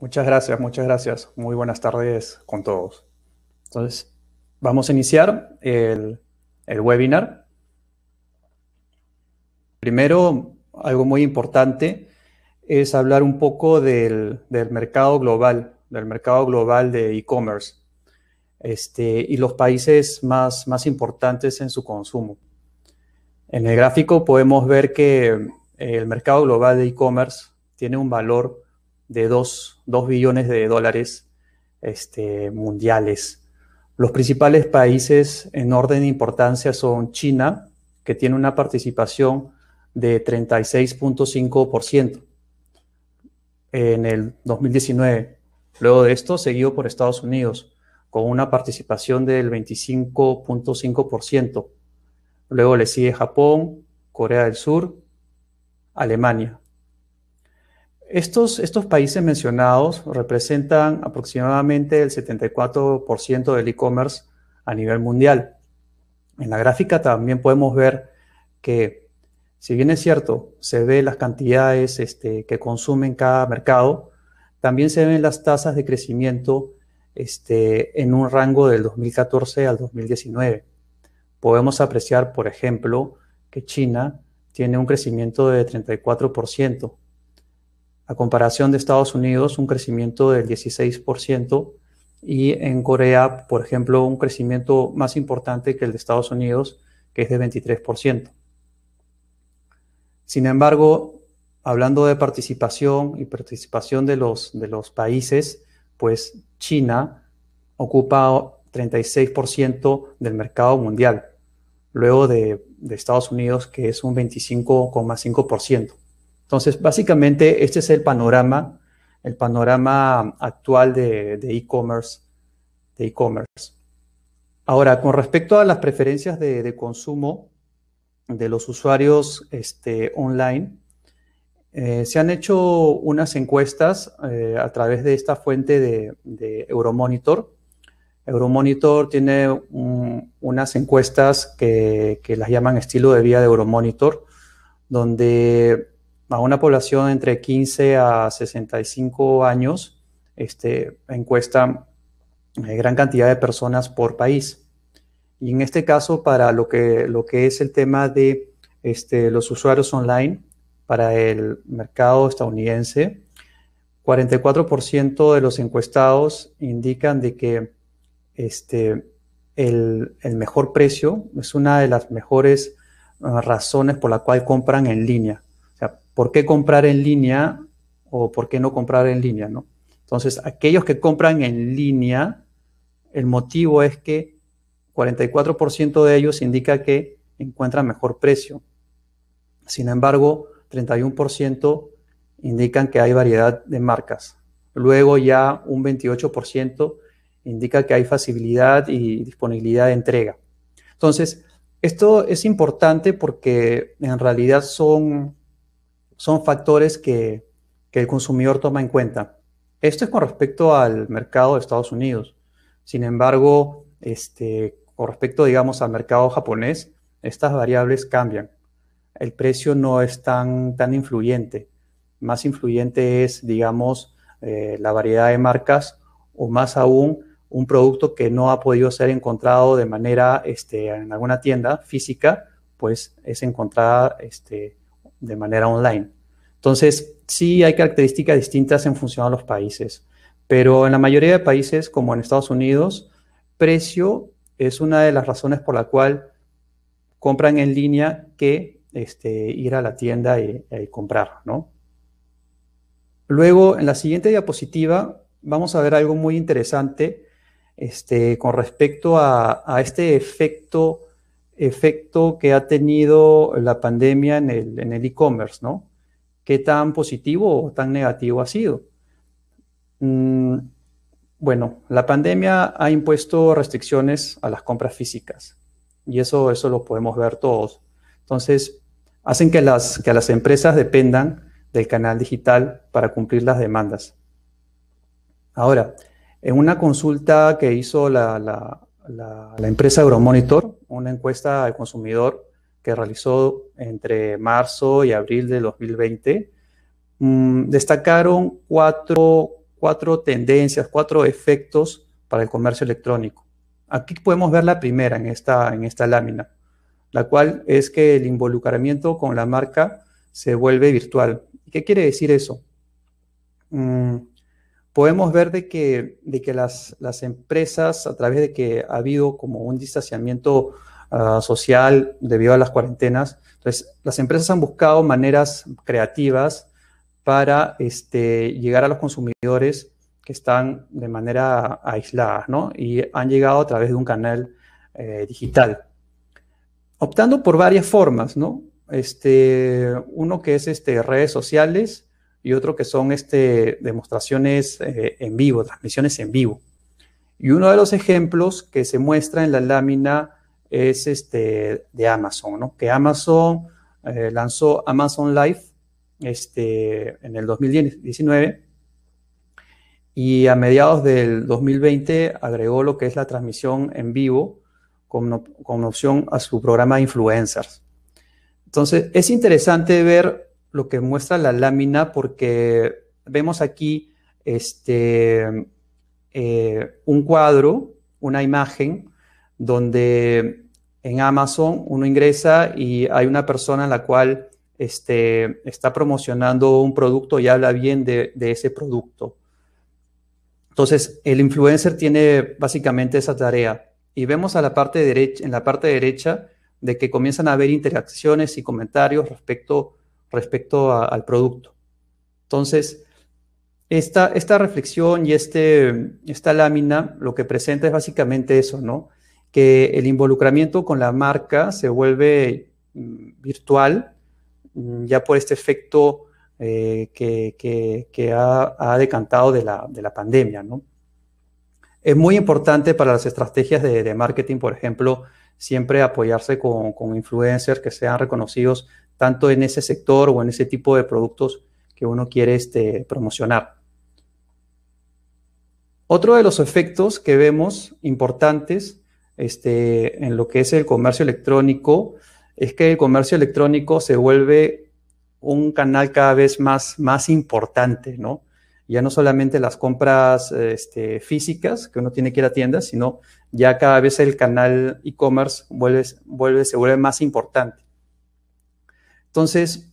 Muchas gracias, muchas gracias. Muy buenas tardes con todos. Entonces, vamos a iniciar el, webinar. Primero, algo muy importante es hablar un poco del, mercado global, del mercado global de e-commerce este, y los países más, más importantes en su consumo. En el gráfico podemos ver que el mercado global de e-commerce tiene un valor de 2, billones de dólares este, mundiales. Los principales países en orden de importancia son China, que tiene una participación de 36.5% en el 2019. Luego de esto, seguido por Estados Unidos, con una participación del 25.5%. Luego le sigue Japón, Corea del Sur, Alemania. Estos, países mencionados representan aproximadamente el 74% del e-commerce a nivel mundial. En la gráfica también podemos ver que, si bien es cierto, se ve las cantidades este, que consumen cada mercado, también se ven las tasas de crecimiento este, en un rango del 2014 al 2019. Podemos apreciar, por ejemplo, que China tiene un crecimiento de 34%, a comparación de Estados Unidos, un crecimiento del 16% y en Corea, por ejemplo, un crecimiento más importante que el de Estados Unidos, que es de 23%. Sin embargo, hablando de participación y participación de los, de los países, pues China ocupa 36% del mercado mundial, luego de, de Estados Unidos, que es un 25,5%. Entonces, básicamente, este es el panorama, el panorama actual de e-commerce. De e-commerce. Ahora, con respecto a las preferencias de, consumo de los usuarios este, online, eh, se han hecho unas encuestas eh, a través de esta fuente de, Euromonitor. Euromonitor tiene unas encuestas que, las llaman estilo de vía de Euromonitor, donde a una población entre 15 a 65 años, este, encuesta eh, gran cantidad de personas por país. Y en este caso, para lo que, lo que es el tema de este, los usuarios online, para el mercado estadounidense, 44% de los encuestados indican de que este, el, mejor precio es una de las mejores ah, razones por la cual compran en línea por qué comprar en línea o por qué no comprar en línea, ¿no? Entonces, aquellos que compran en línea, el motivo es que 44% de ellos indica que encuentran mejor precio. Sin embargo, 31% indican que hay variedad de marcas. Luego ya un 28% indica que hay facilidad y disponibilidad de entrega. Entonces, esto es importante porque en realidad son son factores que, el consumidor toma en cuenta. Esto es con respecto al mercado de Estados Unidos. Sin embargo, este, con respecto, digamos, al mercado japonés, estas variables cambian. El precio no es tan, tan influyente. Más influyente es, digamos, eh, la variedad de marcas o más aún un producto que no ha podido ser encontrado de manera este, en alguna tienda física, pues es encontrada este, de manera online. Entonces, sí hay características distintas en función a los países, pero en la mayoría de países, como en Estados Unidos, precio es una de las razones por la cual compran en línea que este, ir a la tienda y, comprar, ¿no? Luego, en la siguiente diapositiva, vamos a ver algo muy interesante este, con respecto a, a este efecto efecto que ha tenido la pandemia en el e-commerce, ¿no? ¿Qué tan positivo o tan negativo ha sido? Mm, bueno, la pandemia ha impuesto restricciones a las compras físicas y eso, eso lo podemos ver todos. Entonces, hacen que las, que las empresas dependan del canal digital para cumplir las demandas. Ahora, en una consulta que hizo la, la, empresa Euromonitor una encuesta al consumidor que realizó entre marzo y abril de 2020, mm, destacaron cuatro, tendencias, cuatro efectos para el comercio electrónico. Aquí podemos ver la primera en esta, en esta lámina, la cual es que el involucramiento con la marca se vuelve virtual. ¿Qué quiere decir eso? Mm, podemos ver de que, de que las, empresas, a través de que ha habido como un distanciamiento ah, social debido a las cuarentenas, entonces las empresas han buscado maneras creativas para este, llegar a los consumidores que están de manera aislada, ¿no? Y han llegado a través de un canal eh, digital, optando por varias formas, ¿no? Este, uno que es este, redes sociales, y otro que son este, demostraciones eh, en vivo, transmisiones en vivo. Y uno de los ejemplos que se muestra en la lámina es este de Amazon, ¿no? que Amazon eh, lanzó Amazon Live este, en el 2019 y a mediados del 2020 agregó lo que es la transmisión en vivo con opción a su programa influencers. Entonces, es interesante ver lo que muestra la lámina porque vemos aquí este, eh, un cuadro, una imagen, donde en Amazon uno ingresa y hay una persona en la cual este, está promocionando un producto y habla bien de, ese producto. Entonces, el influencer tiene básicamente esa tarea. Y vemos a la parte derecha, en la parte derecha de que comienzan a haber interacciones y comentarios respecto respecto al producto. Entonces, esta, esta reflexión y este, esta lámina lo que presenta es básicamente eso, ¿no? Que el involucramiento con la marca se vuelve mm, virtual mm, ya por este efecto eh, que, ha, decantado de la, pandemia, ¿no? Es muy importante para las estrategias de, marketing, por ejemplo, siempre apoyarse con, con, influencers que sean reconocidos tanto en ese sector o en ese tipo de productos que uno quiere este, promocionar. Otro de los efectos que vemos importantes este, en lo que es el comercio electrónico es que el comercio electrónico se vuelve un canal cada vez más, importante, ¿no? Ya no solamente las compras este, físicas, que uno tiene que ir a tiendas, sino ya cada vez el canal e-commerce se vuelve más importante. Entonces,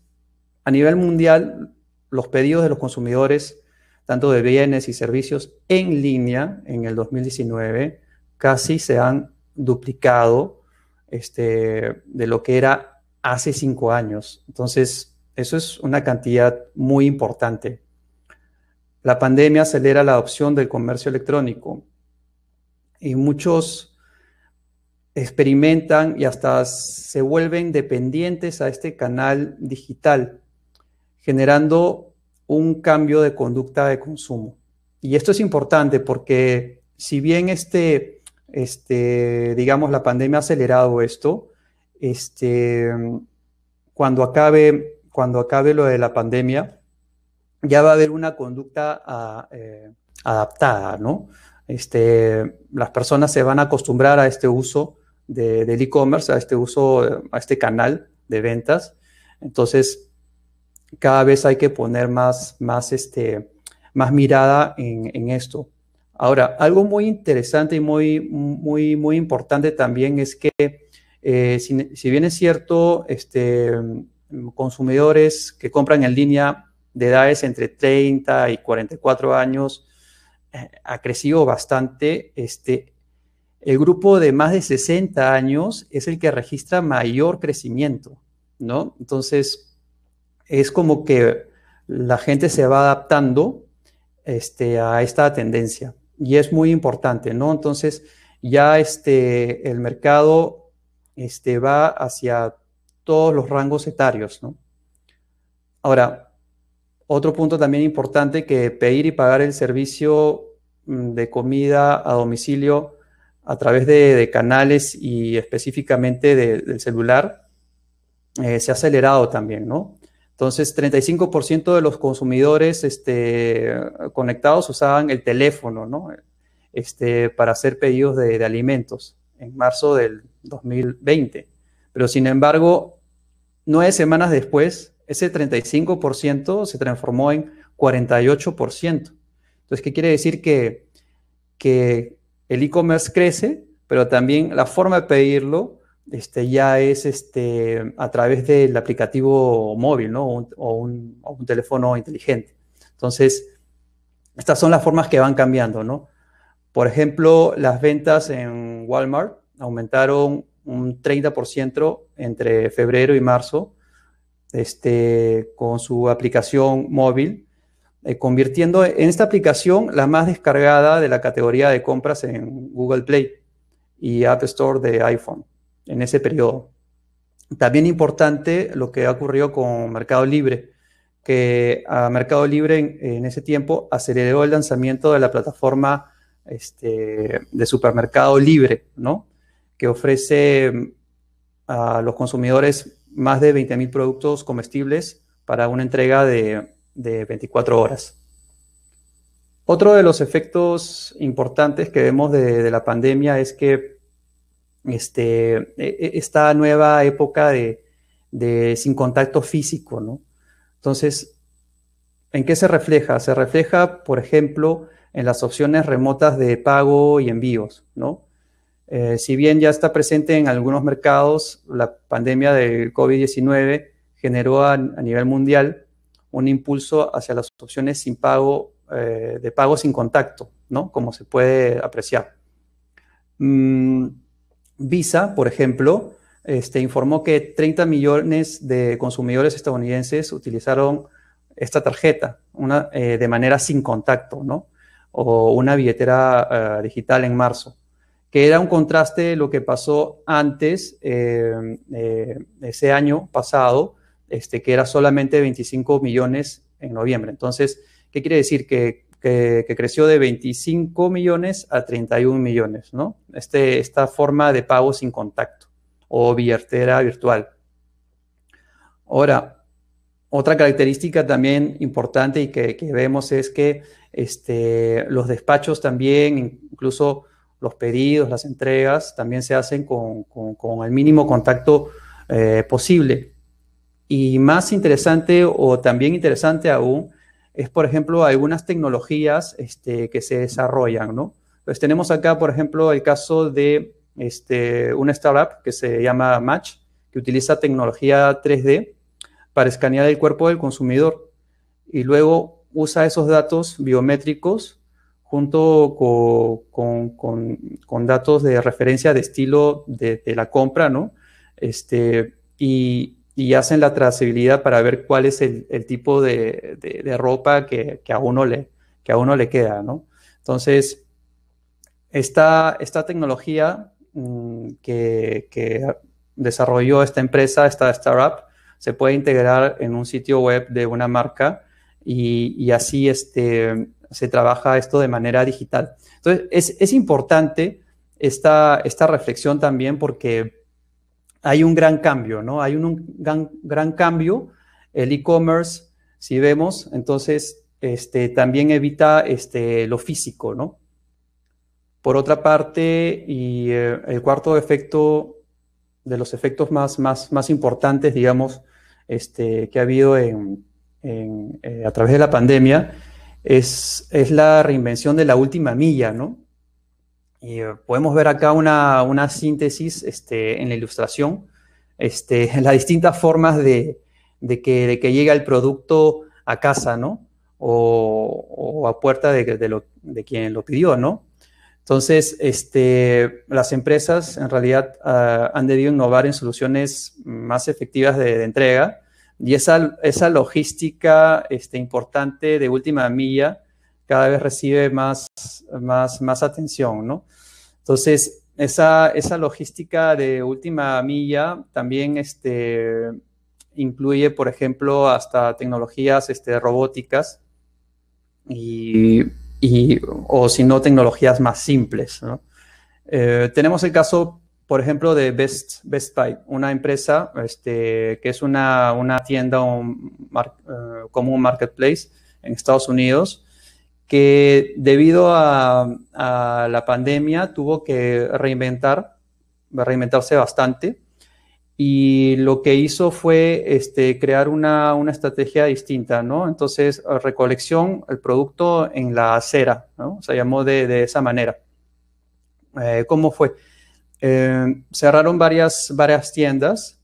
a nivel mundial, los pedidos de los consumidores, tanto de bienes y servicios en línea en el 2019, casi se han duplicado este, de lo que era hace cinco años. Entonces, eso es una cantidad muy importante. La pandemia acelera la adopción del comercio electrónico y muchos experimentan y hasta se vuelven dependientes a este canal digital, generando un cambio de conducta de consumo. Y esto es importante porque si bien este, este digamos, la pandemia ha acelerado esto, este, cuando acabe, cuando acabe lo de la pandemia, ya va a haber una conducta ah, eh, adaptada, ¿no? Este, las personas se van a acostumbrar a este uso del e-commerce a este uso, a este canal de ventas. Entonces, cada vez hay que poner más, más, este, más mirada en, esto. Ahora, algo muy interesante y muy, muy, muy importante también es que, eh, si, bien es cierto, este, consumidores que compran en línea de edades entre 30 y 44 años eh, ha crecido bastante, este, el grupo de más de 60 años es el que registra mayor crecimiento, ¿no? Entonces, es como que la gente se va adaptando este, a esta tendencia y es muy importante, ¿no? Entonces, ya este, el mercado este, va hacia todos los rangos etarios, ¿no? Ahora, otro punto también importante que pedir y pagar el servicio mm, de comida a domicilio a través de, canales y específicamente del celular eh, se ha acelerado también, ¿no? Entonces, 35% de los consumidores este, conectados usaban el teléfono, ¿no? Este, para hacer pedidos de, alimentos en marzo del 2020. Pero sin embargo, nueve semanas después, ese 35% se transformó en 48%. Entonces, ¿qué quiere decir? Que, que el e-commerce crece, pero también la forma de pedirlo este, ya es este, a través del aplicativo móvil o, un, teléfono inteligente. Entonces, estas son las formas que van cambiando. ¿no? Por ejemplo, las ventas en Walmart aumentaron un 30% entre febrero y marzo este, con su aplicación móvil eh, convirtiendo en esta aplicación la más descargada de la categoría de compras en Google Play y App Store de iPhone en ese periodo. También importante lo que ha con Mercado Libre, que a ah, Mercado Libre en, ese tiempo aceleró el lanzamiento de la plataforma este, de supermercado libre, ¿no? que ofrece mm, a los consumidores más de 20.000 productos comestibles para una entrega de de 24 horas. Otro de los efectos importantes que vemos de, la pandemia es que este, e, e, esta nueva época de, sin contacto físico, ¿no? Entonces, ¿en qué se refleja? Se refleja, por ejemplo, en las opciones remotas de pago y envíos, ¿no? Eh, si bien ya está presente en algunos mercados, la pandemia del COVID-19 generó a nivel mundial un impulso hacia las opciones sin pago, eh, de pago sin contacto, ¿no? Como se puede apreciar. Mm, Visa, por ejemplo, este, informó que 30 millones de consumidores estadounidenses utilizaron esta tarjeta una, eh, de manera sin contacto, O una billetera eh, digital en marzo, que era un contraste de lo que pasó antes, ese año pasado, este, que era solamente 25 millones en noviembre. Entonces, ¿qué quiere decir? Que, creció de 25 millones a 31 millones, ¿no? Este, esta forma de pago sin contacto o billetera virtual. Ahora, otra característica también importante y que, vemos es que este, los despachos también, incluso los pedidos, las entregas, también se hacen con, el mínimo contacto eh, posible. Y más interesante o también interesante aún es, por ejemplo, algunas tecnologías este, que se desarrollan, ¿no? Pues tenemos acá, por ejemplo, el caso de este, una startup que se llama Match, que utiliza tecnología 3D para escanear el cuerpo del consumidor y luego usa esos datos biométricos junto con, datos de referencia de estilo de, de la compra, ¿no? Este, y, y hacen la trazabilidad para ver cuál es el, tipo de, ropa que, a uno le, que a uno le queda, ¿no? Entonces, esta, esta tecnología mm, que, desarrolló esta empresa, esta startup, se puede integrar en un sitio web de una marca y, así este, se trabaja esto de manera digital. Entonces, es, importante esta, esta reflexión también porque hay un gran cambio, ¿no? Hay un, gran, cambio. El e-commerce, si vemos, entonces este, también evita este, lo físico, ¿no? Por otra parte, y eh, el cuarto efecto, de los efectos más, más, más importantes, digamos, este, que ha habido eh, a través de la pandemia, es, es la reinvención de la última milla, ¿no? Y eh, podemos ver acá una, una síntesis este, en la ilustración, este, las distintas formas de, de, que, llega el producto a casa, ¿no? O, a puerta de, lo, quien lo pidió, ¿no? Entonces, este, las empresas en realidad ah, han debido innovar en soluciones más efectivas de, de entrega y esa, esa logística este, importante de última milla cada vez recibe más, más, más atención, ¿no? Entonces, esa, esa, logística de última milla también este, incluye, por ejemplo, hasta tecnologías este, robóticas y, y o si no, tecnologías más simples. ¿no? Eh, tenemos el caso, por ejemplo, de Best, Best Buy, una empresa este, que es una, una tienda un eh, como un marketplace en Estados Unidos que debido a, la pandemia tuvo que reinventar, reinventarse bastante y lo que hizo fue este, crear una, estrategia distinta, ¿no? Entonces, recolección, el producto en la acera, ¿no? Se llamó de, esa manera. Eh, ¿Cómo fue? Eh, cerraron varias, varias tiendas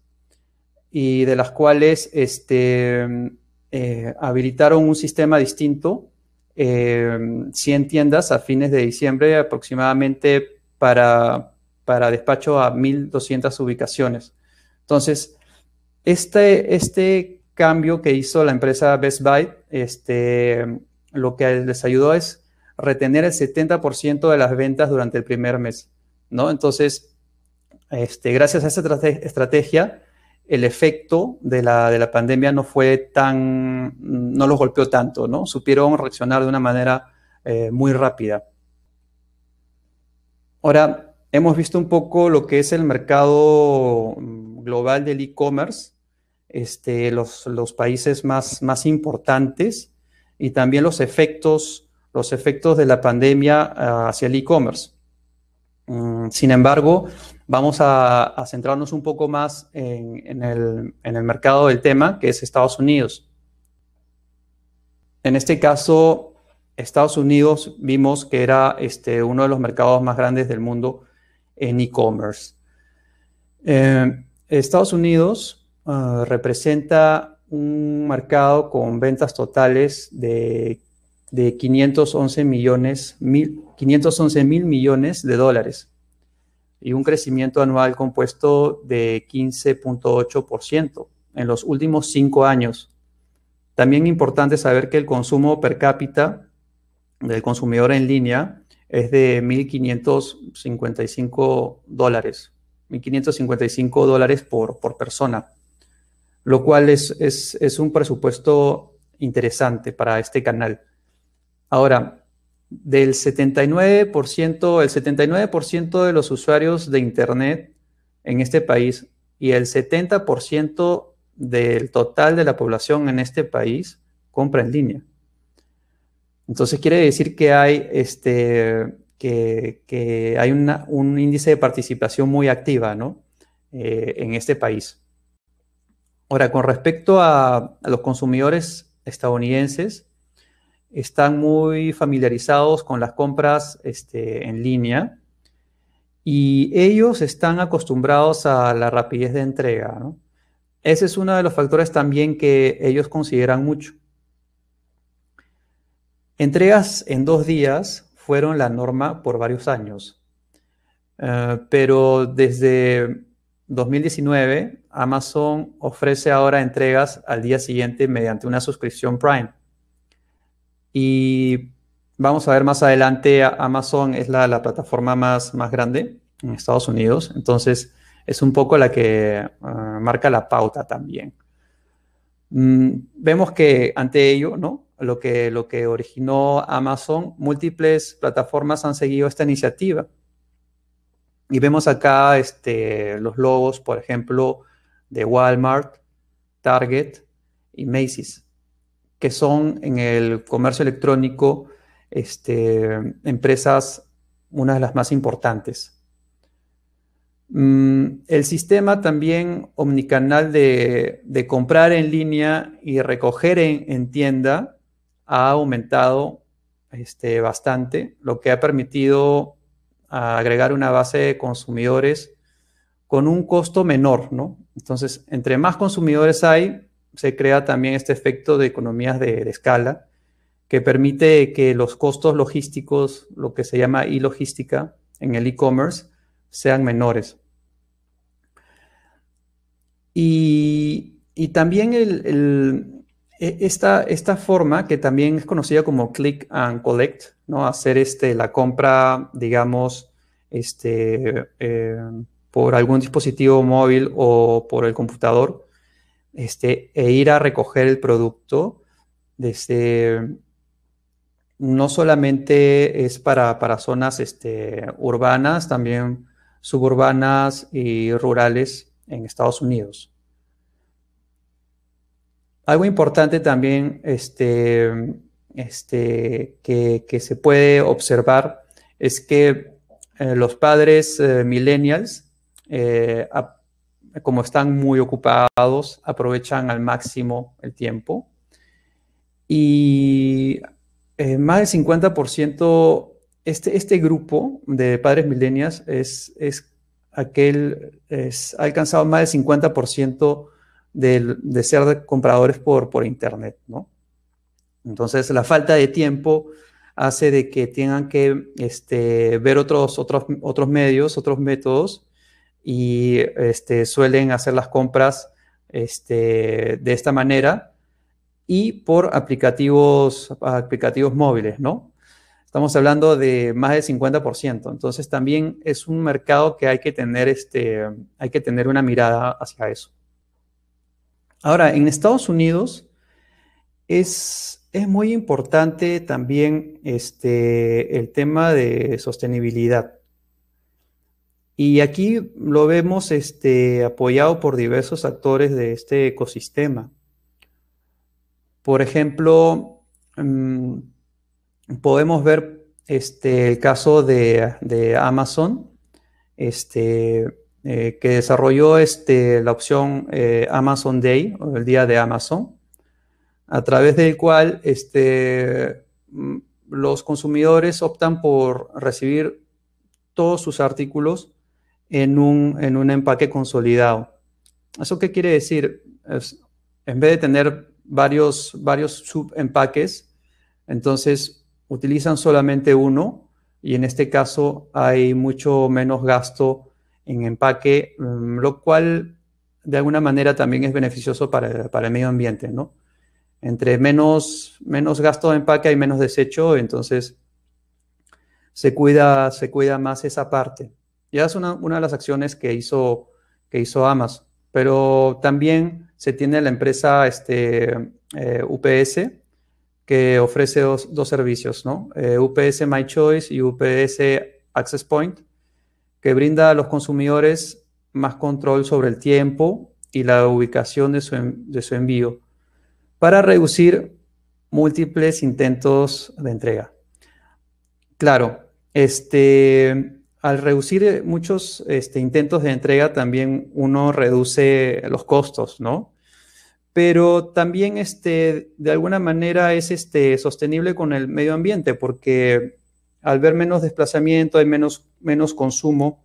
y de las cuales este, eh, habilitaron un sistema distinto 100 em, tiendas a fines de diciembre, aproximadamente para, para despacho a 1.200 ubicaciones. Entonces, este, este cambio que hizo la empresa Best Buy, este, lo que les ayudó es retener el 70% de las ventas durante el primer mes, ¿no? Entonces, este, gracias a esta estrategia, el efecto de la, pandemia no fue tan, no los golpeó tanto, ¿no? Supieron reaccionar de una manera eh, muy rápida. Ahora, hemos visto un poco lo que es el mercado mm, global del e-commerce, este, los, los, países más, más importantes y también los efectos, los efectos de la pandemia ah, hacia el e-commerce. Mm, sin embargo, Vamos a, centrarnos un poco más en, el, mercado del tema, que es Estados Unidos. En este caso, Estados Unidos vimos que era este, uno de los mercados más grandes del mundo en e-commerce. Eh, Estados Unidos eh, representa un mercado con ventas totales de, de 511 mil millones de dólares y un crecimiento anual compuesto de 15.8% en los últimos cinco años. También importante saber que el consumo per cápita del consumidor en línea es de 1.555 dólares, 1.555 dólares por, persona, lo cual es, es un presupuesto interesante para este canal. Ahora, del 79%, el 79% de los usuarios de Internet en este país y el 70% del total de la población en este país compra en línea. Entonces quiere decir que hay, este, que, hay un índice de participación muy activa eh, en este país. Ahora, con respecto a los consumidores estadounidenses, están muy familiarizados con las compras este, en línea y ellos están acostumbrados a la rapidez de entrega. Ese es uno de los factores también que ellos consideran mucho. Entregas en dos días fueron la norma por varios años, eh, pero desde 2019 Amazon ofrece ahora entregas al día siguiente mediante una suscripción Prime. Y vamos a ver más adelante, Amazon es la, plataforma más, grande en Estados Unidos, entonces es un poco la que ah, marca la pauta también. Mm, vemos que ante ello, Lo que, lo que originó Amazon, múltiples plataformas han seguido esta iniciativa. Y vemos acá este, los logos, por ejemplo, de Walmart, Target y Macy's que son en el comercio electrónico este, empresas, una de las más importantes. Mm, el sistema también omnicanal de, comprar en línea y recoger en, tienda ha aumentado este, bastante, lo que ha permitido agregar una base de consumidores con un costo menor, ¿no? Entonces, entre más consumidores hay, se crea también este efecto de economías de, escala que permite que los costos logísticos, lo que se llama e-logística en el e-commerce, sean menores. Y, también e, esta, esta, forma, que también es conocida como click and collect, ¿no? hacer este, la compra, digamos, este, eh, por algún dispositivo móvil o por el computador, este, e ir a recoger el producto, desde, no solamente es para, zonas este, urbanas, también suburbanas y rurales en Estados Unidos. Algo importante también este, este, que, se puede observar es que eh, los padres eh, millennials eh, como están muy ocupados, aprovechan al máximo el tiempo. Y eh, más del 50%, este, este grupo de padres milenias es, aquel, ha alcanzado más del 50% de, ser compradores por, por Internet, Entonces, la falta de tiempo hace de que tengan que este, ver otros, otros, otros medios, otros métodos y este, suelen hacer las compras este, de esta manera y por aplicativos, aplicativos móviles, ¿no? Estamos hablando de más del 50%, entonces también es un mercado que hay que tener, este, hay que tener una mirada hacia eso. Ahora, en Estados Unidos es, es muy importante también el tema de sostenibilidad. Y aquí lo vemos este, apoyado por diversos actores de este ecosistema. Por ejemplo, mm, podemos ver este, el caso de, Amazon, este, eh, que desarrolló este, la opción eh, Amazon Day, o el día de Amazon, a través del cual este, mm, los consumidores optan por recibir todos sus artículos en un, en un empaque consolidado. ¿Eso qué quiere decir? en vez de tener varios, varios subempaques, entonces utilizan solamente uno y en este caso hay mucho menos gasto en empaque, mm, lo cual de alguna manera también es beneficioso para, para el medio ambiente, ¿no? Entre menos, menos gasto de empaque hay menos desecho, entonces se cuida, se cuida más esa parte. Ya es una, de las acciones que hizo, que hizo Amazon. Pero también se tiene la empresa este, eh, UPS, que ofrece dos, servicios, ¿no? Eh, UPS My Choice y UPS Access Point, que brinda a los consumidores más control sobre el tiempo y la ubicación de su, de su envío para reducir múltiples intentos de entrega. Claro, este, al reducir eh, muchos este, intentos de entrega, también uno reduce los costos, ¿no? Pero también, este, de alguna manera, es este, sostenible con el medio ambiente, porque al ver menos desplazamiento, hay menos, menos consumo,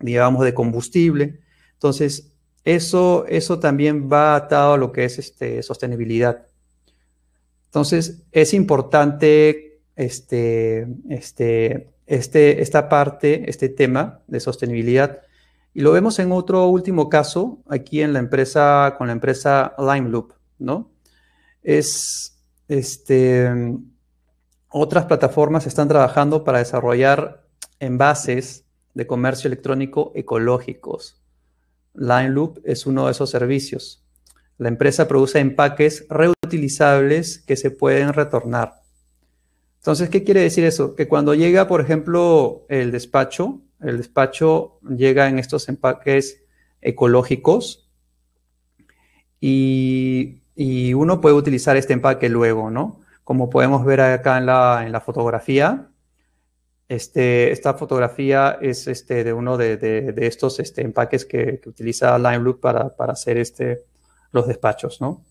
digamos, de combustible. Entonces, eso, eso también va atado a lo que es este, sostenibilidad. Entonces, es importante este, este, este, esta parte, este tema de sostenibilidad. Y lo vemos en otro último caso, aquí en la empresa, con la empresa LimeLoop, ¿no? Es, este, otras plataformas están trabajando para desarrollar envases de comercio electrónico ecológicos. LimeLoop es uno de esos servicios. La empresa produce empaques reutilizables que se pueden retornar. Entonces, ¿qué quiere decir eso? Que cuando llega, por ejemplo, el despacho, el despacho llega en estos empaques ecológicos y, uno puede utilizar este empaque luego, ¿no? Como podemos ver acá en la, fotografía, este, esta fotografía es este, de uno de, estos este, empaques que, utiliza Line para, para hacer los despachos, ¿no?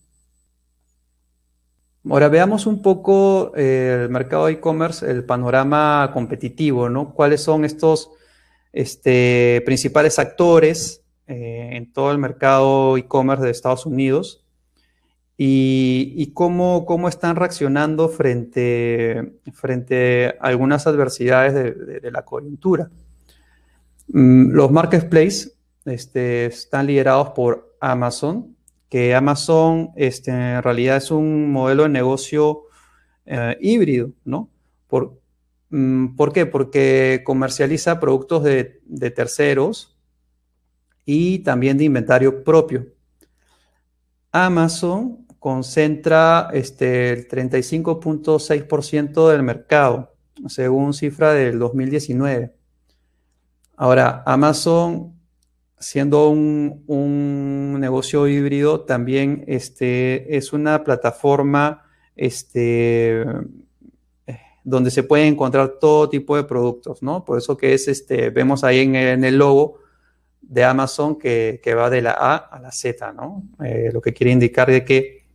Ahora veamos un poco eh, el mercado de e-commerce, el panorama competitivo, ¿no? ¿Cuáles son estos este, principales actores eh, en todo el mercado e-commerce de Estados Unidos? Y, cómo, cómo, están reaccionando frente, frente a algunas adversidades de, la coyuntura. Mm, los marketplaces este, están liderados por Amazon, Amazon este, en realidad es un modelo de negocio eh, híbrido, ¿no? Por, mm, ¿Por, qué? Porque comercializa productos de, terceros y también de inventario propio. Amazon concentra este, el 35.6% del mercado, según cifra del 2019. Ahora, Amazon siendo un, negocio híbrido, también este, es una plataforma este, donde se puede encontrar todo tipo de productos, ¿no? Por eso que es, este, vemos ahí en, el logo de Amazon que, va de la A a la Z, ¿no? Eh, lo que quiere indicar es que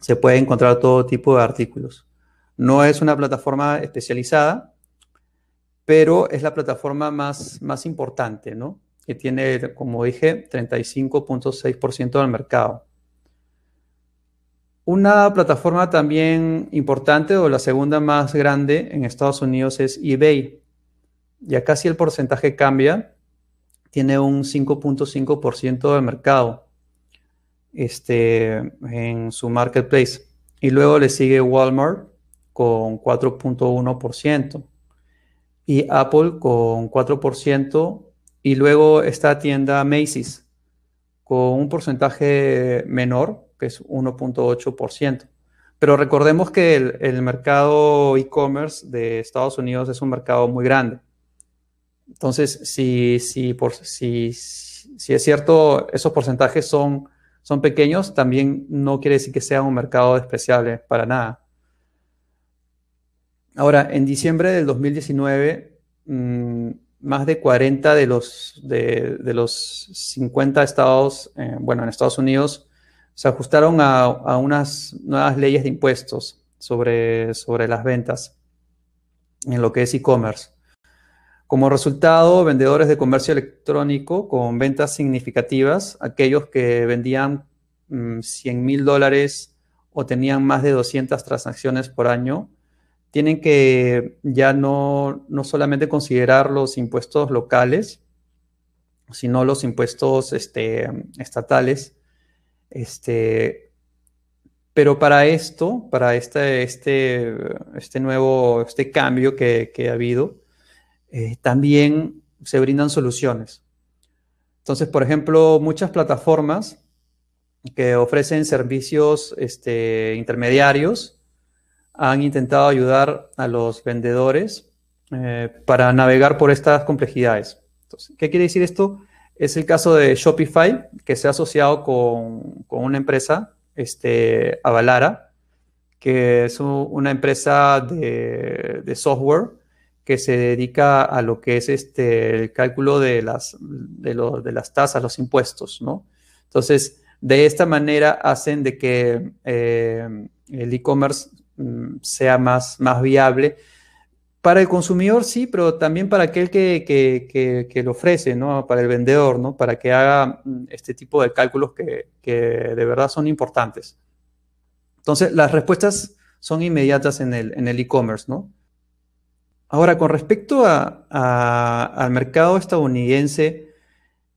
se puede encontrar todo tipo de artículos. No es una plataforma especializada, pero es la plataforma más, más importante, ¿no? que tiene, como dije, 35.6% del mercado. Una plataforma también importante o la segunda más grande en Estados Unidos es eBay. Ya casi el porcentaje cambia, tiene un 5.5% del mercado este, en su marketplace. Y luego le sigue Walmart con 4.1% y Apple con 4% y luego esta tienda Macy's con un porcentaje menor, que es 1.8%. Pero recordemos que el, mercado e-commerce de Estados Unidos es un mercado muy grande. Entonces, si, si, por, si, es cierto, esos porcentajes son, son pequeños, también no quiere decir que sea un mercado despreciable para nada. Ahora, en diciembre del 2019, más de 40 de los, de, los 50 estados, eh, bueno, en Estados Unidos, se ajustaron a, unas nuevas leyes de impuestos sobre, sobre las ventas en lo que es e-commerce. Como resultado, vendedores de comercio electrónico con ventas significativas, aquellos que vendían 100 mm, mil dólares o tenían más de 200 transacciones por año, tienen que ya no, solamente considerar los impuestos locales, sino los impuestos este, estatales. Este, pero para esto, para este, este, este nuevo, este cambio que, ha habido, eh, también se brindan soluciones. Entonces, por ejemplo, muchas plataformas que ofrecen servicios este, intermediarios han intentado ayudar a los vendedores eh, para navegar por estas complejidades. ¿Qué quiere decir esto? Es el caso de Shopify, que se ha asociado con, una empresa, este, Avalara, que es una empresa de, software que se dedica a lo que es este, el cálculo de las, de, las tasas, los impuestos, Entonces, de esta manera hacen de que eh, el e-commerce Mm, sea más, más viable. Para el consumidor sí, pero también para aquel que, que, lo ofrece, ¿no? Para el vendedor, ¿no? Para que haga mm, este tipo de cálculos que, de verdad son importantes. Entonces, las respuestas son inmediatas en el e-commerce, ¿no? Ahora, con respecto al mercado estadounidense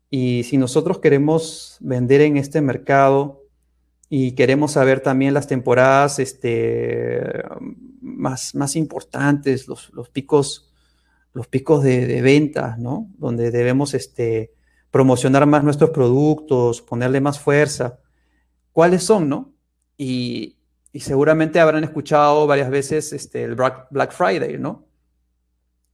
y si nosotros queremos vender en este mercado, y queremos saber también las temporadas este, más, más importantes, los, picos, los picos de, ventas, ¿no? Donde debemos este, promocionar más nuestros productos, ponerle más fuerza. ¿Cuáles son, no? Y, y seguramente habrán escuchado varias veces este, el Black Friday, ¿no?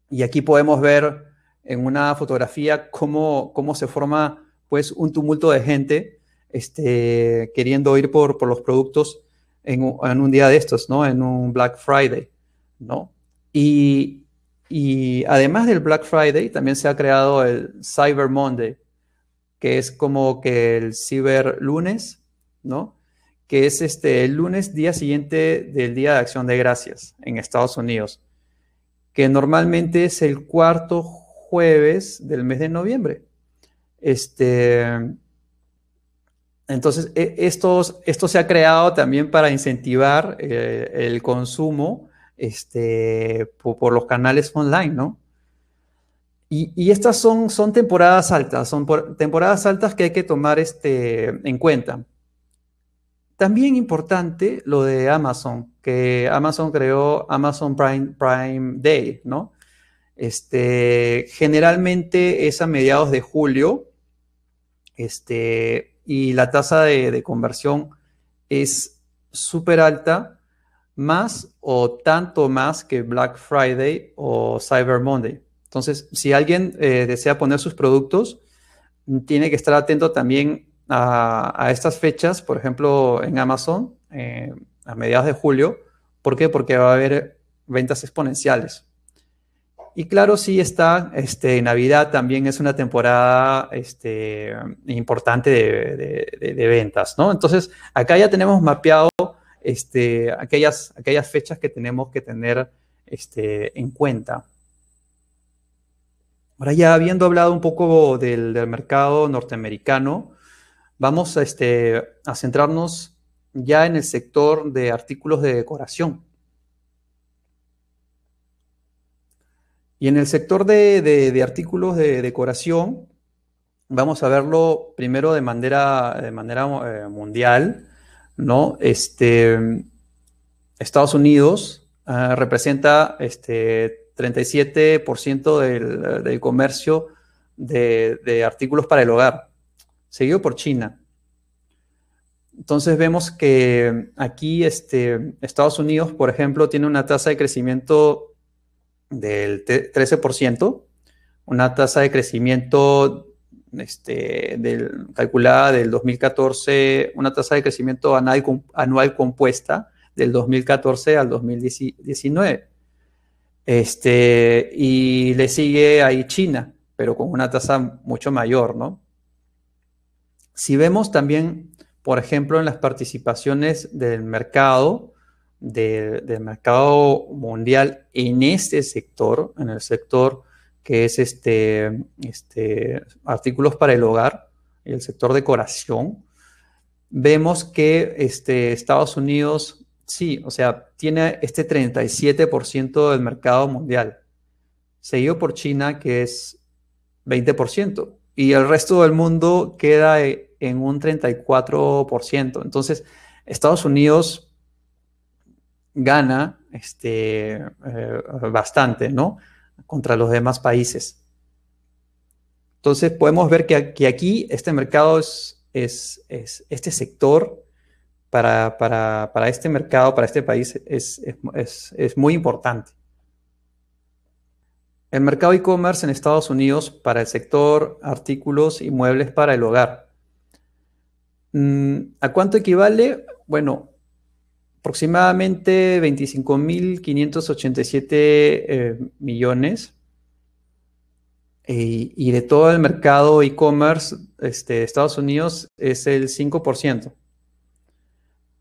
Y aquí podemos ver en una fotografía cómo, cómo se forma pues un tumulto de gente este, queriendo ir por, por los productos en un, día de estos, ¿no? En un Black Friday, ¿no? Y, además del Black Friday, también se ha creado el Cyber Monday, que es como que el Cyber Lunes, ¿no? Que es este, el lunes día siguiente del Día de Acción de Gracias en Estados Unidos, que normalmente es el cuarto jueves del mes de noviembre. Este, entonces, e, estos, esto se ha creado también para incentivar eh, el consumo este, por, los canales online, ¿no? Y, estas son, son, temporadas altas, son temporadas altas que hay que tomar este, en cuenta. También importante lo de Amazon, que Amazon creó Amazon Prime, Prime Day, ¿no? Este, generalmente es a mediados de julio. Este, y la tasa de, conversión es súper alta, más o tanto más que Black Friday o Cyber Monday. Entonces, si alguien eh, desea poner sus productos, tiene que estar atento también a, estas fechas, por ejemplo, en Amazon, eh, a mediados de julio. ¿Por qué? Porque va a haber ventas exponenciales y claro, sí está, este, Navidad también es una temporada este, importante de, ventas, ¿no? Entonces, acá ya tenemos mapeado este, aquellas, aquellas fechas que tenemos que tener este, en cuenta. Ahora ya habiendo hablado un poco del, mercado norteamericano, vamos a centrarnos ya en el sector de artículos de decoración. Y en el sector de, artículos de decoración, vamos a verlo primero de manera, de manera eh, mundial, ¿no? Este, Estados Unidos ah, representa este 37% del, comercio de, artículos para el hogar, seguido por China. Entonces vemos que aquí este, Estados Unidos, por ejemplo, tiene una tasa de crecimiento del 13%, una tasa de crecimiento este, del, calculada del 2014, una tasa de crecimiento anual, compuesta del 2014 al 2019. Este, y le sigue ahí China, pero con una tasa mucho mayor, ¿no? Si vemos también, por ejemplo, en las participaciones del mercado, del, mercado mundial en este sector, en el sector que es este, este, artículos para el hogar y el sector decoración, vemos que este, Estados Unidos, sí, o sea, tiene este 37% del mercado mundial, seguido por China, que es 20%, y el resto del mundo queda en un 34%. Entonces, Estados Unidos gana este, eh, bastante, ¿no? Contra los demás países. Entonces podemos ver que, aquí este mercado es, es, este sector para, este mercado, para este país es, es muy importante. El mercado e-commerce en Estados Unidos para el sector artículos y muebles para el hogar. Mm, ¿A cuánto equivale? Bueno, aproximadamente 25.587 eh, millones. Eh, y, de todo el mercado e-commerce este, Estados Unidos es el 5%.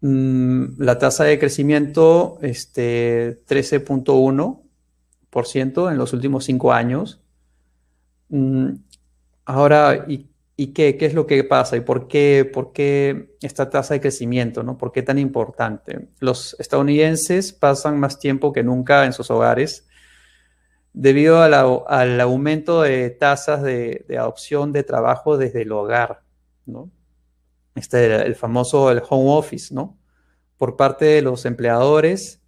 Mm, la tasa de crecimiento este, 13.1% en los últimos cinco años. Mm, ahora, y ¿Y qué, qué es lo que pasa? ¿Y por qué, por qué esta tasa de crecimiento? ¿no? ¿Por qué tan importante? Los estadounidenses pasan más tiempo que nunca en sus hogares debido al aumento de tasas de, de, adopción de trabajo desde el hogar, ¿no? Este, el famoso el home office, ¿no? Por parte de los empleadores.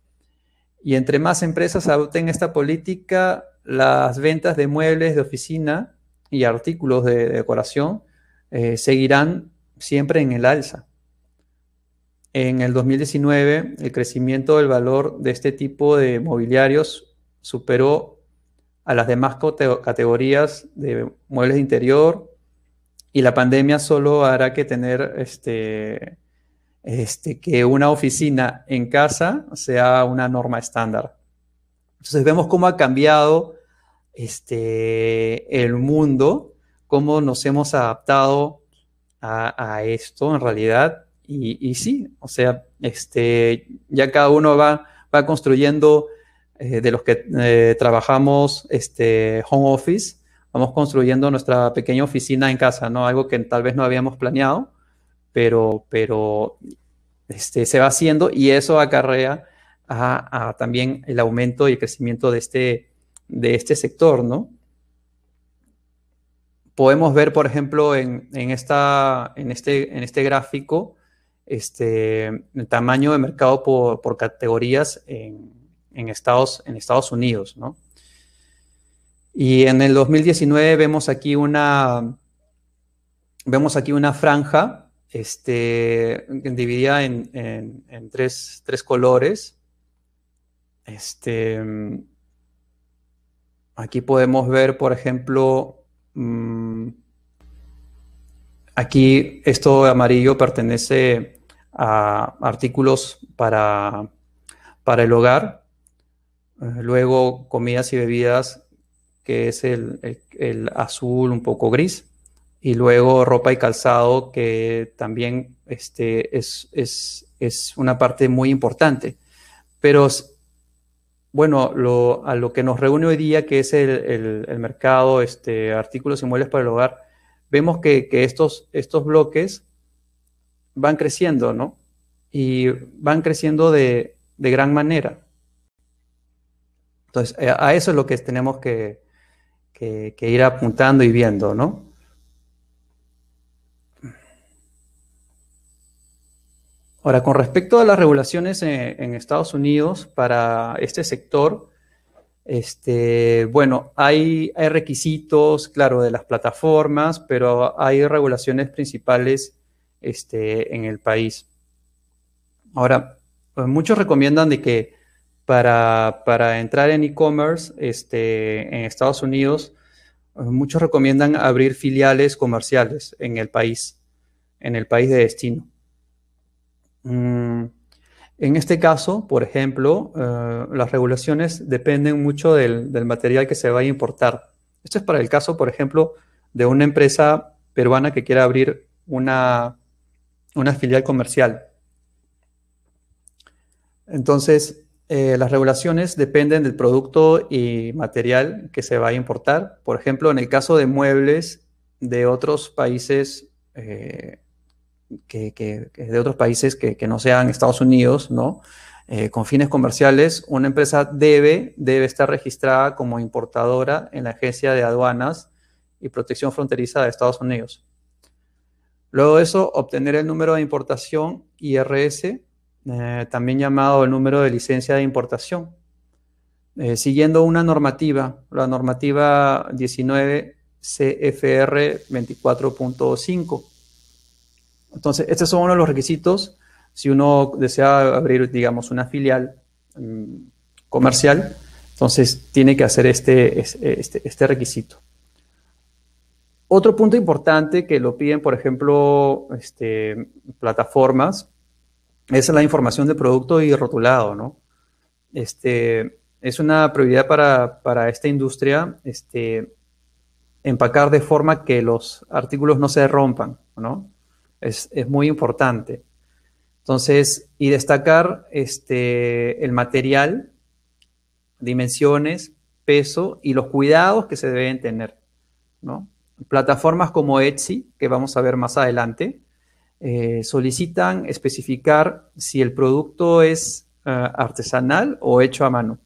Y entre más empresas adopten esta política, las ventas de muebles de oficina y artículos de, decoración eh, seguirán siempre en el alza. En el 2019, el crecimiento del valor de este tipo de mobiliarios superó a las demás categorías de muebles de interior y la pandemia solo hará que tener este, este, que una oficina en casa sea una norma estándar. Entonces vemos cómo ha cambiado este, el mundo, cómo nos hemos adaptado a, esto en realidad. Y, y, sí, o sea, este, ya cada uno va, va construyendo, eh, de los que eh, trabajamos este, home office, vamos construyendo nuestra pequeña oficina en casa, ¿no? Algo que tal vez no habíamos planeado, pero, pero este, se va haciendo y eso acarrea a también el aumento y el crecimiento de este, de este sector, ¿no? Podemos ver, por ejemplo, en, esta, en, este, en este gráfico, este, el tamaño de mercado por, categorías en, Estados, en Unidos, ¿no? Y en el 2019 vemos aquí una, vemos aquí una franja este, dividida en, tres, tres, colores. Este, Aquí podemos ver, por ejemplo, mm, aquí esto de amarillo pertenece a artículos para, para el hogar, eh, luego comidas y bebidas, que es el, azul un poco gris, y luego ropa y calzado, que también este, es, una parte muy importante. Pero bueno, a lo que nos reúne hoy día, que es el, mercado, este, artículos y muebles para el hogar, vemos que, estos, estos bloques van creciendo, ¿no? Y van creciendo de, de gran manera. Entonces, a eso es lo que tenemos que, que ir apuntando y viendo, ¿no? Ahora, con respecto a las regulaciones en, Estados Unidos para este sector, este, bueno, hay, requisitos, claro, de las plataformas, pero hay regulaciones principales este, en el país. Ahora, pues, muchos recomiendan de que para, entrar en e-commerce este, en Estados Unidos, pues, muchos recomiendan abrir filiales comerciales en el país, en el país de destino. Mm, en este caso, por ejemplo, eh, las regulaciones dependen mucho del, material que se va a importar. Esto es para el caso, por ejemplo, de una empresa peruana que quiera abrir una, una filial comercial. Entonces, eh, las regulaciones dependen del producto y material que se va a importar. Por ejemplo, en el caso de muebles de otros países eh, que, de otros países que, no sean Estados Unidos, ¿no? Eh, con fines comerciales, una empresa debe, debe estar registrada como importadora en la Agencia de Aduanas y Protección Fronteriza de Estados Unidos. Luego de eso, obtener el número de importación IRS, eh, también llamado el número de licencia de importación, eh, siguiendo una normativa, la normativa 19 CFR 24.5 entonces, estos son uno de los requisitos si uno desea abrir, digamos, una filial mm, comercial, entonces tiene que hacer este, este, este, requisito. Otro punto importante que lo piden, por ejemplo, este, plataformas, es la información de producto y rotulado, ¿no? Este, es una prioridad para, esta industria este, empacar de forma que los artículos no se rompan, ¿no? es, muy importante. Entonces, y destacar este, el material, dimensiones, peso y los cuidados que se deben tener. Plataformas como Etsy, que vamos a ver más adelante, eh, solicitan especificar si el producto es eh, artesanal o hecho a mano.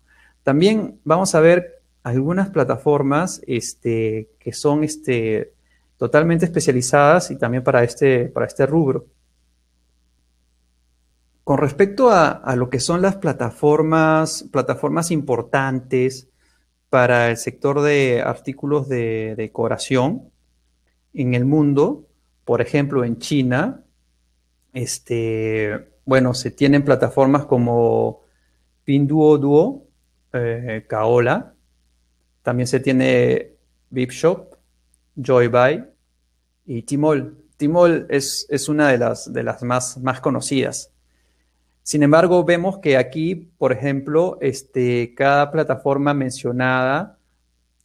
También vamos a ver algunas plataformas este, que son este, totalmente especializadas y también para este, para este rubro. Con respecto a, lo que son las plataformas, plataformas importantes para el sector de artículos de, decoración en el mundo, por ejemplo, en China, este, bueno, se tienen plataformas como Pinduoduo, Duo, eh, Kaola, también se tiene Vipshop, Joy y Timol. Timol es, es una de las, de las más, más conocidas. Sin embargo, vemos que aquí, por ejemplo, este, cada plataforma mencionada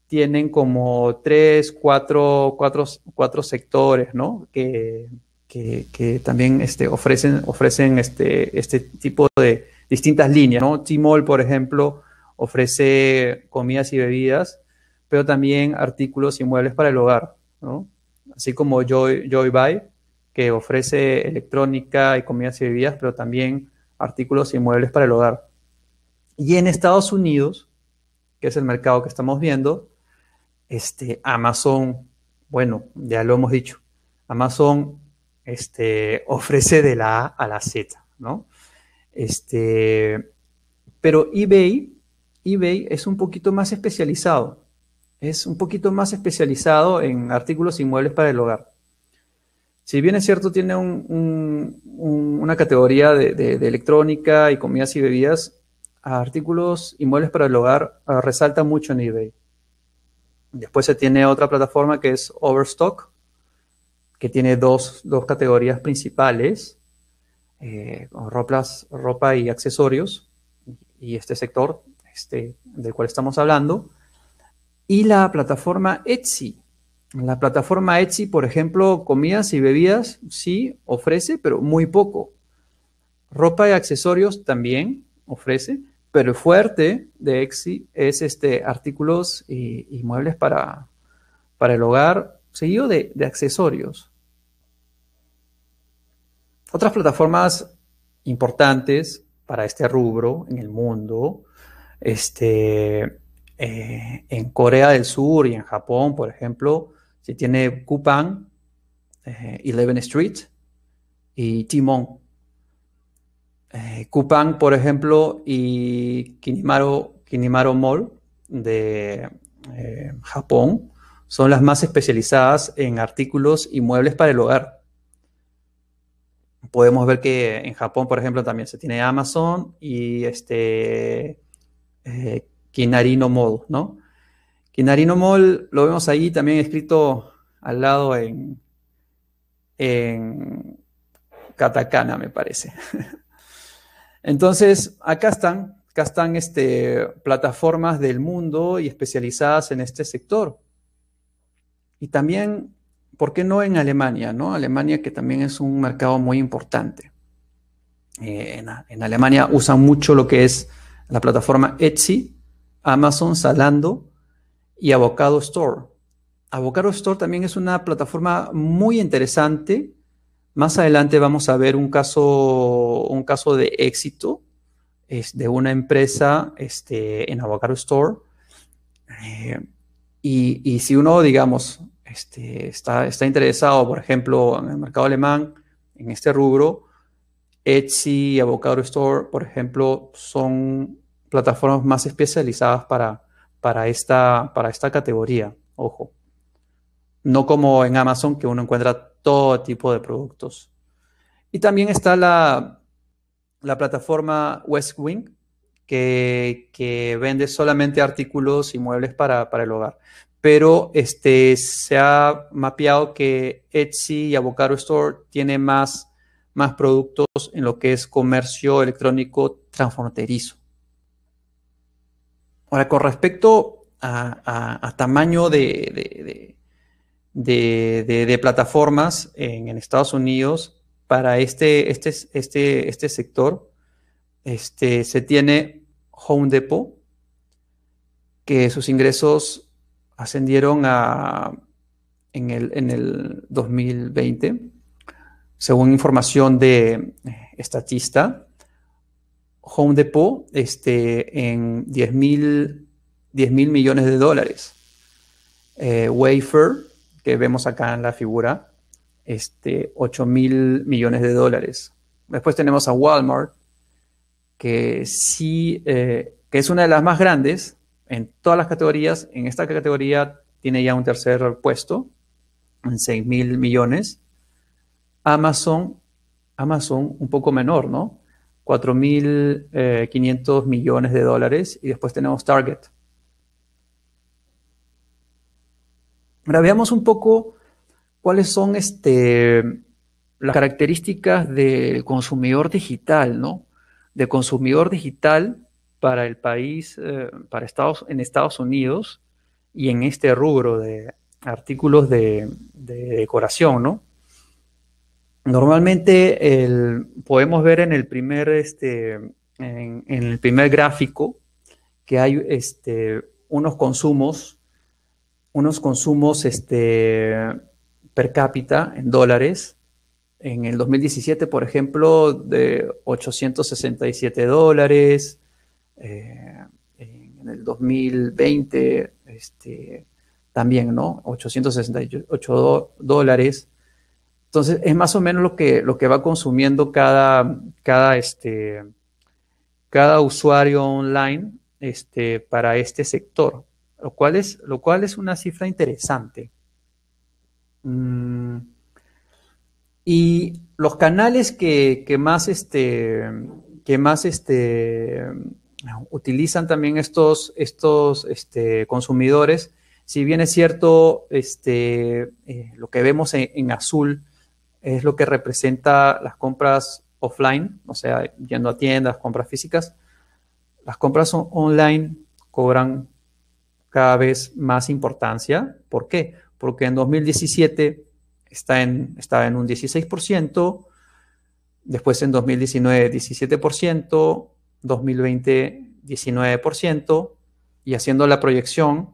tienen como tres, cuatro, cuatro, cuatro sectores, ¿no? Que, que, también este, ofrecen, ofrecen este, este tipo de distintas líneas, ¿no? Timol, por ejemplo, ofrece comidas y bebidas pero también artículos y muebles para el hogar, así como Joy, Joy que ofrece electrónica y comidas y bebidas, pero también artículos y muebles para el hogar. Y en Estados Unidos, que es el mercado que estamos viendo, este, Amazon, bueno, ya lo hemos dicho, Amazon este, ofrece de la A a la Z, ¿no? Este, pero eBay, eBay es un poquito más especializado es un poquito más especializado en artículos inmuebles para el hogar. Si bien es cierto, tiene una categoría de, electrónica y comidas y bebidas, artículos inmuebles para el hogar ah, resalta mucho en eBay. Después se tiene otra plataforma que es Overstock, que tiene dos, categorías principales, eh, ropa y accesorios, y este sector este, del cual estamos hablando y la plataforma Etsy. La plataforma Etsy, por ejemplo, comidas y bebidas, sí ofrece, pero muy poco. Ropa y accesorios también ofrece, pero el fuerte de Etsy es este, artículos y, muebles para, para, el hogar, seguido de, de accesorios. Otras plataformas importantes para este rubro en el mundo este, eh, en Corea del Sur y en Japón, por ejemplo, se tiene Coupang, eh, 11 Street y Timon. Eh, por ejemplo, y Kinimaro, Kinimaro Mall de eh, Japón son las más especializadas en artículos y muebles para el hogar. Podemos ver que en Japón, por ejemplo, también se tiene Amazon y este eh, Modo, ¿no? Mall lo vemos ahí también escrito al lado en, en katakana, me parece. Entonces, acá están, acá están este, plataformas del mundo y especializadas en este sector. Y también, ¿por qué no en Alemania? ¿no? Alemania que también es un mercado muy importante. Eh, en, en, Alemania usan mucho lo que es la plataforma Etsy Amazon, Salando y Avocado Store. Avocado Store también es una plataforma muy interesante. Más adelante vamos a ver un caso, un caso de éxito es de una empresa este, en Avocado Store. Eh, y, si uno, digamos, este, está, está interesado, por ejemplo, en el mercado alemán, en este rubro, Etsy y Avocado Store, por ejemplo, son plataformas más especializadas para, para, esta, para esta categoría, ojo. No como en Amazon, que uno encuentra todo tipo de productos. Y también está la, la plataforma West Wing, que, vende solamente artículos y muebles para, el hogar. Pero este, se ha mapeado que Etsy y Avocado Store tiene más, más productos en lo que es comercio electrónico transfronterizo. Ahora, con respecto a, tamaño de, plataformas en, Estados Unidos, para este, este, este, este sector, este, se tiene Home Depot, que sus ingresos ascendieron a, en, el, en el 2020, según información de eh, Estatista, Home Depot este, en 10 mil millones de dólares. Eh, Wafer, que vemos acá en la figura, este, 8 mil millones de dólares. Después tenemos a Walmart, que sí, eh, que es una de las más grandes en todas las categorías. En esta categoría tiene ya un tercer puesto, en 6 mil millones. Amazon, Amazon un poco menor, ¿no? 4.500 eh, millones de dólares y después tenemos Target. Ahora veamos un poco cuáles son este, las características del consumidor digital, ¿no? De consumidor digital para el país, eh, para Estados, en Estados Unidos y en este rubro de artículos de decoración, ¿no? Normalmente podemos ver en el primer, este, en, el primer gráfico que hay este, unos consumos, unos consumos este, per cápita en dólares. En el 2017, por ejemplo, de 867 dólares. Eh, en el 2020, este, también, ¿no? 868 dólares. Entonces, es más o menos lo que, lo que va consumiendo cada, cada, este, cada usuario online este, para este sector, lo cual, es, lo cual es una cifra interesante. Mm, y los canales que, más, este, que más este, utilizan también estos, estos este, consumidores, si bien es cierto, este, eh, lo que vemos en azul, es lo que representa las compras offline, o sea, yendo a tiendas, compras físicas. Las compras online cobran cada vez más importancia. ¿Por qué? Porque en 2017 está en, estaba en un 16%, después en 2019 17%, 2020 19%, y haciendo la proyección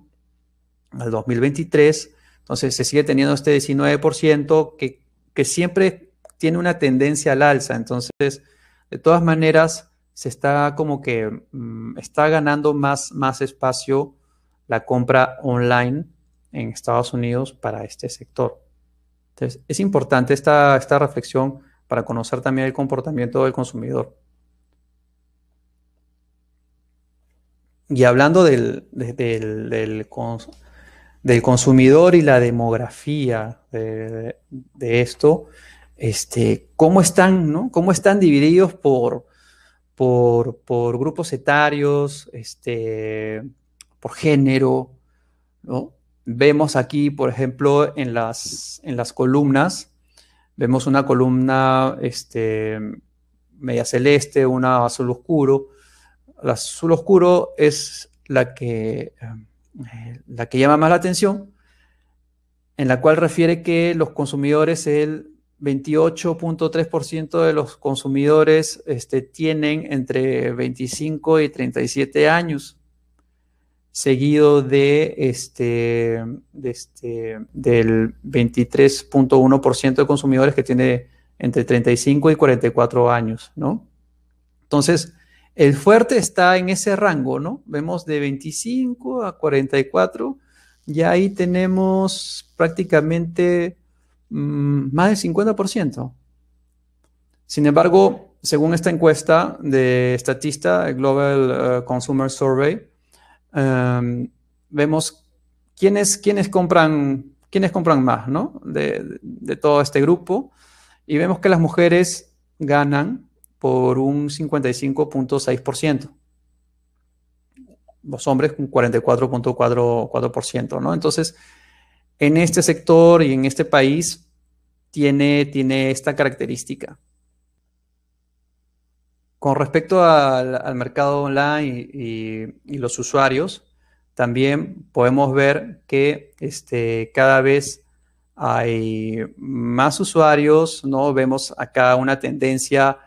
al 2023, entonces se sigue teniendo este 19% que que siempre tiene una tendencia al alza. Entonces, de todas maneras, se está como que mm, está ganando más, más espacio la compra online en Estados Unidos para este sector. Entonces, es importante esta, esta reflexión para conocer también el comportamiento del consumidor. Y hablando del, del, del consumidor y la demografía de, esto, este, cómo están, están divididos por, por, grupos etarios, este, por género, Vemos aquí, por ejemplo, en las, en las columnas, vemos una columna este, media celeste, una azul oscuro. La azul oscuro es la que... Em, eh, la que llama más la atención, en la cual refiere que los consumidores, el 28.3% de los consumidores este, tienen entre 25 y 37 años, seguido de este, este del 23.1% de consumidores que tiene entre 35 y 44 años, ¿no? Entonces, el fuerte está en ese rango, ¿no? Vemos de 25 a 44, y ahí tenemos prácticamente mm, más del 50%. Sin embargo, según esta encuesta de estatista, Global eh, Consumer Survey, em, vemos quiénes, compran, compran más, ¿no? de todo este grupo. Y vemos que las mujeres ganan por un 55.6%. Los hombres un 44.4%, ¿no? Entonces, en este sector y en este país tiene, tiene esta característica. Con respecto al, mercado online y, y, los usuarios, también podemos ver que este, cada vez hay más usuarios, ¿no? Vemos acá una tendencia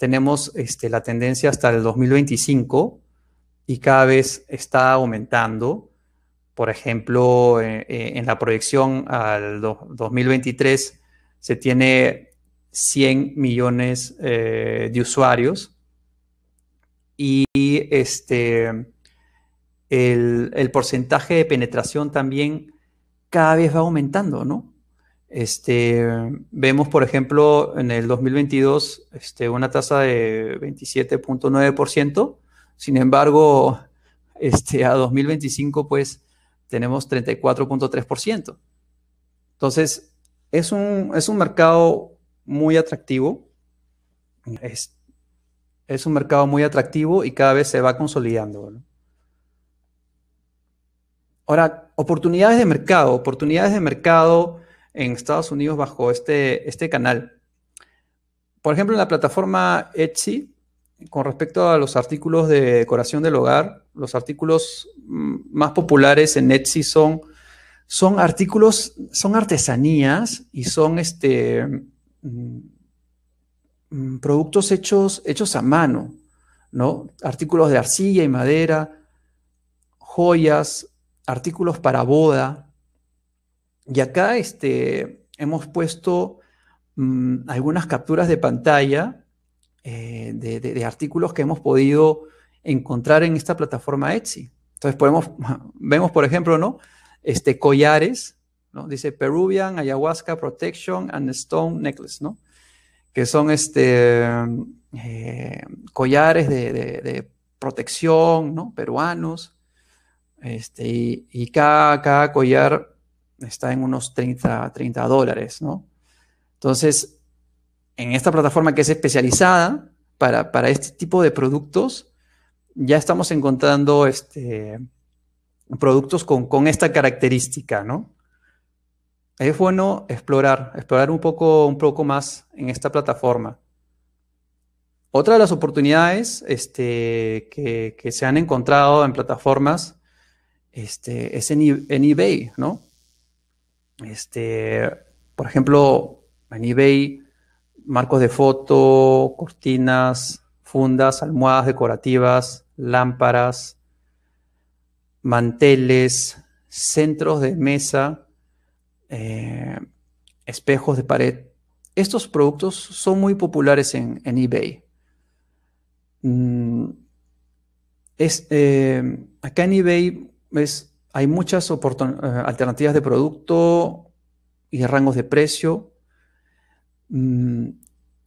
tenemos este, la tendencia hasta el 2025 y cada vez está aumentando. Por ejemplo, eh, eh, en la proyección al 2023 se tiene 100 millones eh, de usuarios y este, el porcentaje de penetración también cada vez va aumentando, ¿no? Este, vemos, por ejemplo, en el 2022 este, una tasa de 27.9%, sin embargo, este, a 2025 pues tenemos 34.3%. Entonces, es un, es un mercado muy atractivo, es, un mercado muy atractivo y cada vez se va consolidando. Ahora, oportunidades de mercado, oportunidades de mercado en Estados Unidos bajo este, este canal. Por ejemplo, en la plataforma Etsy, con respecto a los artículos de decoración del hogar, los artículos mm, más populares en Etsy son, son artículos, son artesanías y son este, mm, mm, productos hechos, hechos a mano, ¿no? Artículos de arcilla y madera, joyas, artículos para boda, y acá este, hemos puesto mm, algunas capturas de pantalla eh, de, artículos que hemos podido encontrar en esta plataforma Etsy. Entonces podemos, vemos por ejemplo, ¿no? Este, collares, ¿no? Dice Peruvian Ayahuasca Protection and Stone Necklace, ¿no? Que son este, eh, collares de, protección, ¿no? Peruanos. Este, y, y cada, cada collar está en unos 30, dólares, ¿no? Entonces, en esta plataforma que es especializada para, este tipo de productos, ya estamos encontrando este, productos con, esta característica, ¿no? Es bueno explorar, explorar un poco, un poco más en esta plataforma. Otra de las oportunidades este, que, se han encontrado en plataformas este, es en, e-, en eBay, ¿no? Este, por ejemplo, en eBay, marcos de foto, cortinas, fundas, almohadas decorativas, lámparas, manteles, centros de mesa, eh, espejos de pared. Estos productos son muy populares en, eBay. Mm, es, eh, acá en eBay es hay muchas eh, alternativas de producto y rangos de precio. Mm,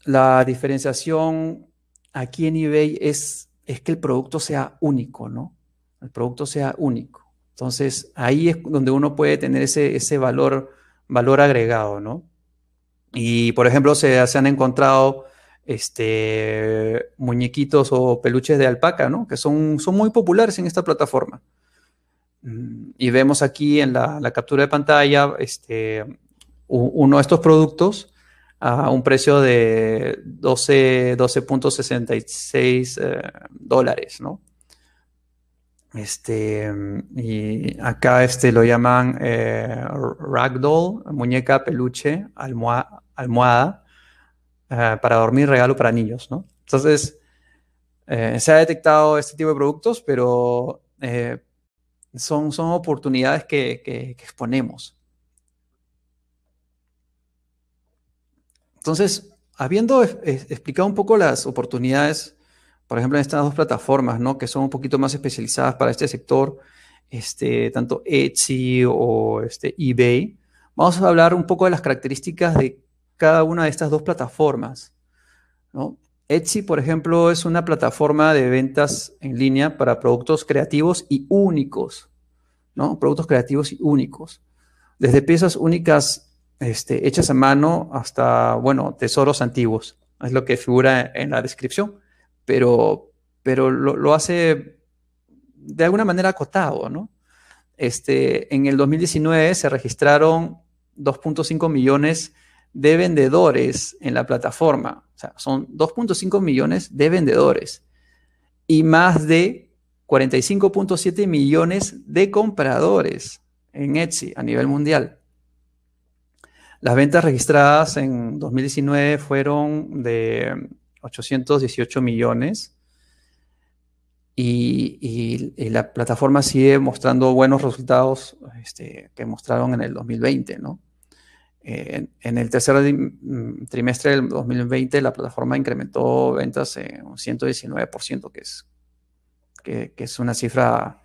la diferenciación aquí en eBay es, es que el producto sea único, ¿no? El producto sea único. Entonces, ahí es donde uno puede tener ese, valor, agregado, ¿no? Y, por ejemplo, se, han encontrado este, muñequitos o peluches de alpaca, ¿no? Que son muy populares en esta plataforma. Y vemos aquí en la, captura de pantalla este, uno de estos productos a un precio de 12.66 12 eh, dólares, ¿no? Este, y acá este lo llaman eh, ragdoll, muñeca, peluche, almohada, eh, para dormir, regalo para niños, ¿no? Entonces, eh, se ha detectado este tipo de productos, pero son, son oportunidades que, exponemos. Entonces, habiendo explicado un poco las oportunidades, por ejemplo, en estas dos plataformas, ¿no? Que son un poquito más especializadas para este sector, este, tanto Etsy o este, eBay, vamos a hablar un poco de las características de cada una de estas dos plataformas, ¿no? Etsy, por ejemplo, es una plataforma de ventas en línea para productos creativos y únicos, ¿no? Productos creativos y únicos. Desde piezas únicas este, hechas a mano hasta, bueno, tesoros antiguos. Es lo que figura en la descripción. Pero, pero lo, hace de alguna manera acotado, ¿no? Este, en el 2019 se registraron 2.5 millones de vendedores en la plataforma o sea, son 2.5 millones de vendedores y más de 45.7 millones de compradores en Etsy a nivel mundial. Las ventas registradas en 2019 fueron de 818 millones y, la plataforma sigue mostrando buenos resultados este, que mostraron en el 2020, ¿no? en, el tercer mm, trimestre del 2020 la plataforma incrementó ventas en eh, un 119%, que es, que, es una cifra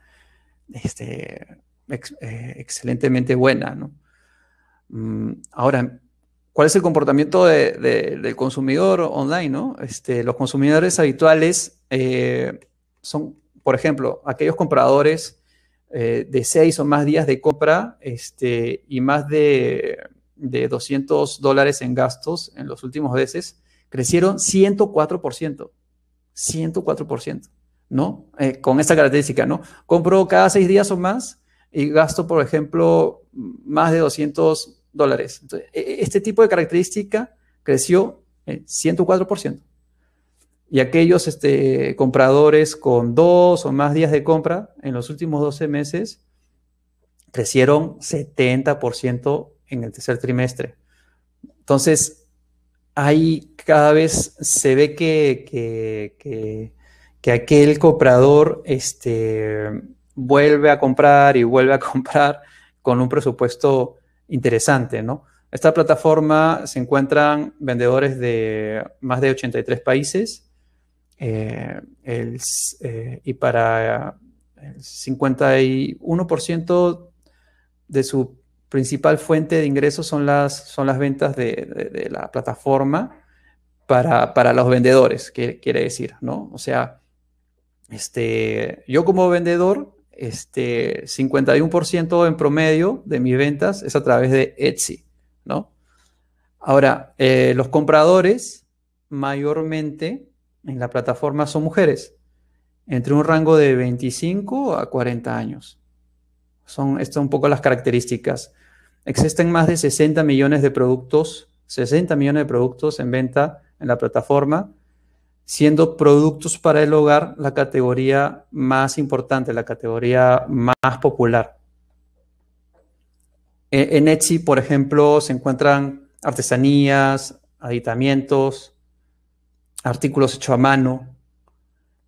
este, eh, excelentemente buena. Mm, ahora, ¿cuál es el comportamiento del consumidor online? Este, los consumidores habituales eh, son, por ejemplo, aquellos compradores de seis o más días de compra este, y más de de 200 dólares en gastos en los últimos meses crecieron 104%. 104%, ¿no? Eh, con esta característica, ¿no? Compro cada seis días o más y gasto, por ejemplo, más de 200 dólares. Entonces, e, e, este tipo de característica creció eh, en 104%. Y aquellos este, compradores con dos o más días de compra en los últimos 12 meses crecieron 70% en el tercer trimestre. Entonces, ahí cada vez se ve que, aquel comprador este, vuelve a comprar y vuelve a comprar con un presupuesto interesante, ¿no? Esta plataforma se encuentran vendedores de más de 83 países eh, eh, y para el 51% de su principal fuente de ingresos son las, son las ventas de, la plataforma para, los vendedores, qué quiere decir, ¿no? O sea, este, yo como vendedor, este, 51% en promedio de mis ventas es a través de Etsy, ¿no? Ahora, eh, los compradores mayormente en la plataforma son mujeres, entre un rango de 25 a 40 años. Son, estas son un poco las características. Existen más de 60 millones de productos, 60 millones de productos en venta en la plataforma, siendo productos para el hogar la categoría más importante, la categoría más popular. E, en Etsy, por ejemplo, se encuentran artesanías, aditamientos, artículos hechos a mano,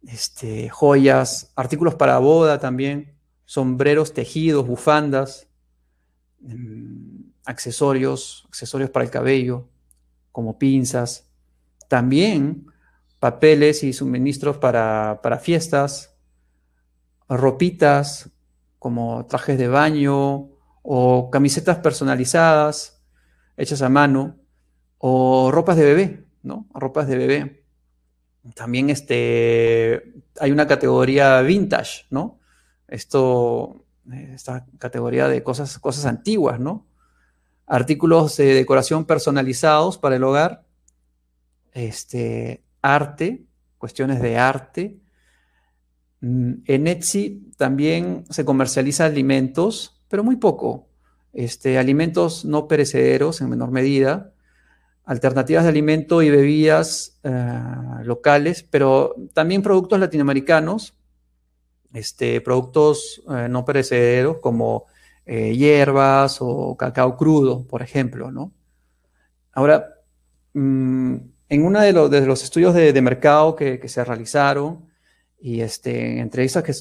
este, joyas, artículos para boda también sombreros tejidos, bufandas, em, accesorios, accesorios para el cabello, como pinzas, también papeles y suministros para, para fiestas, ropitas como trajes de baño o camisetas personalizadas hechas a mano o ropas de bebé, ¿no? Ropas de bebé. También este, hay una categoría vintage, ¿no? esto, eh, esta categoría de cosas, cosas antiguas, ¿no? Artículos de decoración personalizados para el hogar, este, arte, cuestiones de arte. Mm, en Etsy también se comercializa alimentos, pero muy poco. Este, alimentos no perecederos en menor medida, alternativas de alimento y bebidas eh, locales, pero también productos latinoamericanos, este, productos eh, no perecederos como eh, hierbas o cacao crudo, por ejemplo, ¿no? Ahora, mm, en uno de, los estudios de, mercado que, se realizaron y este, entrevistas que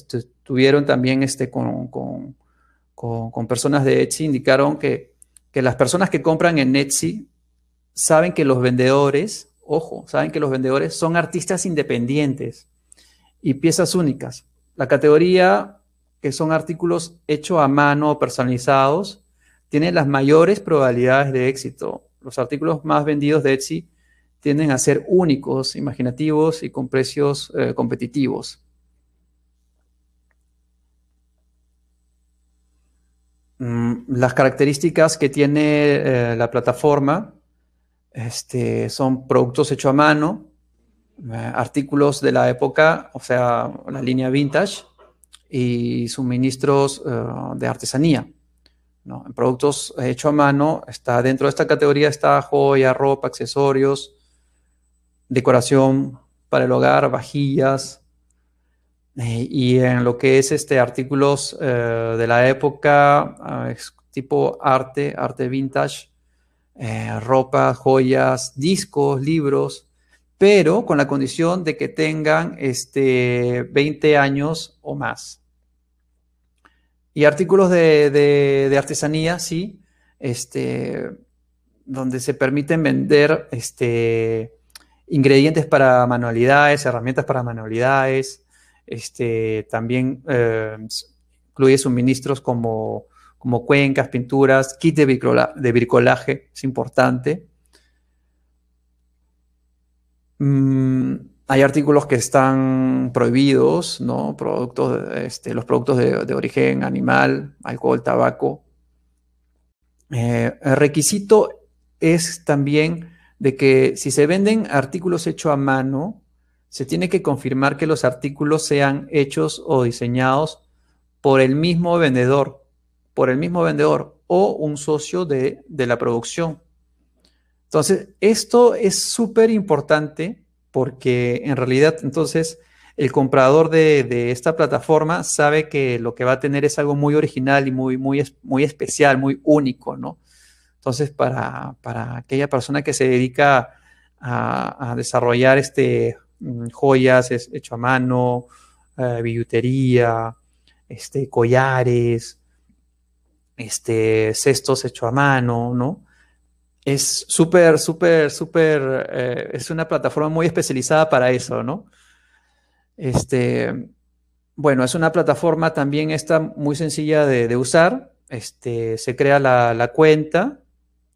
tuvieron también este, con, personas de Etsy, indicaron que, que las personas que compran en Etsy saben que los vendedores, ojo, saben que los vendedores son artistas independientes y piezas únicas la categoría que son artículos hechos a mano o personalizados tiene las mayores probabilidades de éxito. Los artículos más vendidos de Etsy tienden a ser únicos, imaginativos y con precios eh, competitivos. Mm, las características que tiene eh, la plataforma este, son productos hechos a mano, eh, artículos de la época, o sea, la línea vintage y suministros eh, de artesanía. En productos hechos a mano, está dentro de esta categoría está joya, ropa, accesorios, decoración para el hogar, vajillas. Eh, y en lo que es este artículos de la época, tipo arte, arte vintage, ropa, joyas, discos, libros, pero con la condición de que tengan este, 20 años o más. Y artículos de, de, artesanía, sí, este, donde se permiten vender este, ingredientes para manualidades, herramientas para manualidades, este, también eh, incluye suministros como, cuencas, pinturas, kit de bricolaje es importante. Mm, hay artículos que están prohibidos, ¿no? Productos, este, los productos de, origen animal, alcohol, tabaco. Eh, el requisito es también de que si se venden artículos hechos a mano, se tiene que confirmar que los artículos sean hechos o diseñados por el mismo vendedor, por el mismo vendedor o un socio de la producción. Entonces, esto es súper importante porque en realidad, entonces, el comprador de, esta plataforma sabe que lo que va a tener es algo muy original y muy, muy, muy especial, muy único, ¿no? Entonces, para, para aquella persona que se dedica a, desarrollar este, mm, joyas hecho a mano, eh, billutería, este, collares, este, cestos hecho a mano, ¿no? es súper, súper, súper, eh, es una plataforma muy especializada para eso, ¿no? Este, bueno, es una plataforma también esta muy sencilla de, usar. Este, se crea la, cuenta,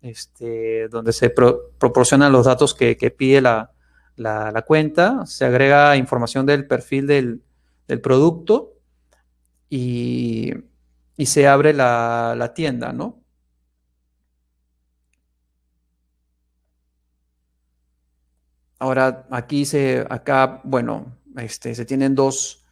este, donde se proporcionan los datos que, pide la, cuenta, se agrega información del perfil del, producto y, se abre la, la tienda, ¿no? Ahora aquí se, acá, bueno, este, se tienen dos,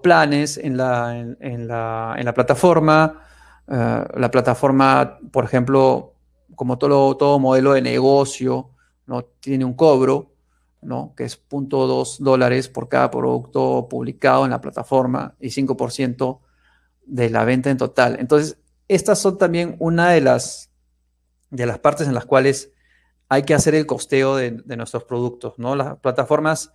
planes en la, en, la, plataforma. Eh, la plataforma, por ejemplo, como todo, todo modelo de negocio, ¿no? tiene un cobro, ¿no? que es 0.2 dólares por cada producto publicado en la plataforma y 5% de la venta en total. Entonces, estas son también una de las, de las partes en las cuales hay que hacer el costeo de, nuestros productos, ¿no? Las plataformas,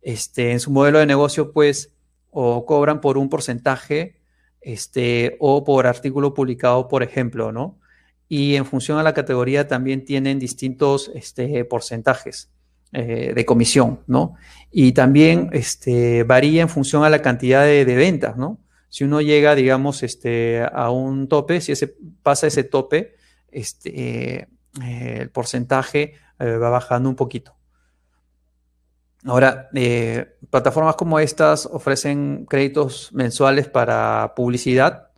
este, en su modelo de negocio, pues, o cobran por un porcentaje, este, o por artículo publicado, por ejemplo, ¿no? Y en función a la categoría también tienen distintos este, porcentajes eh, de comisión, ¿no? Y también este, varía en función a la cantidad de, ventas, ¿no? Si uno llega, digamos, este, a un tope, si ese, pasa ese tope, este, eh, el porcentaje eh, va bajando un poquito. Ahora, eh, plataformas como estas ofrecen créditos mensuales para publicidad,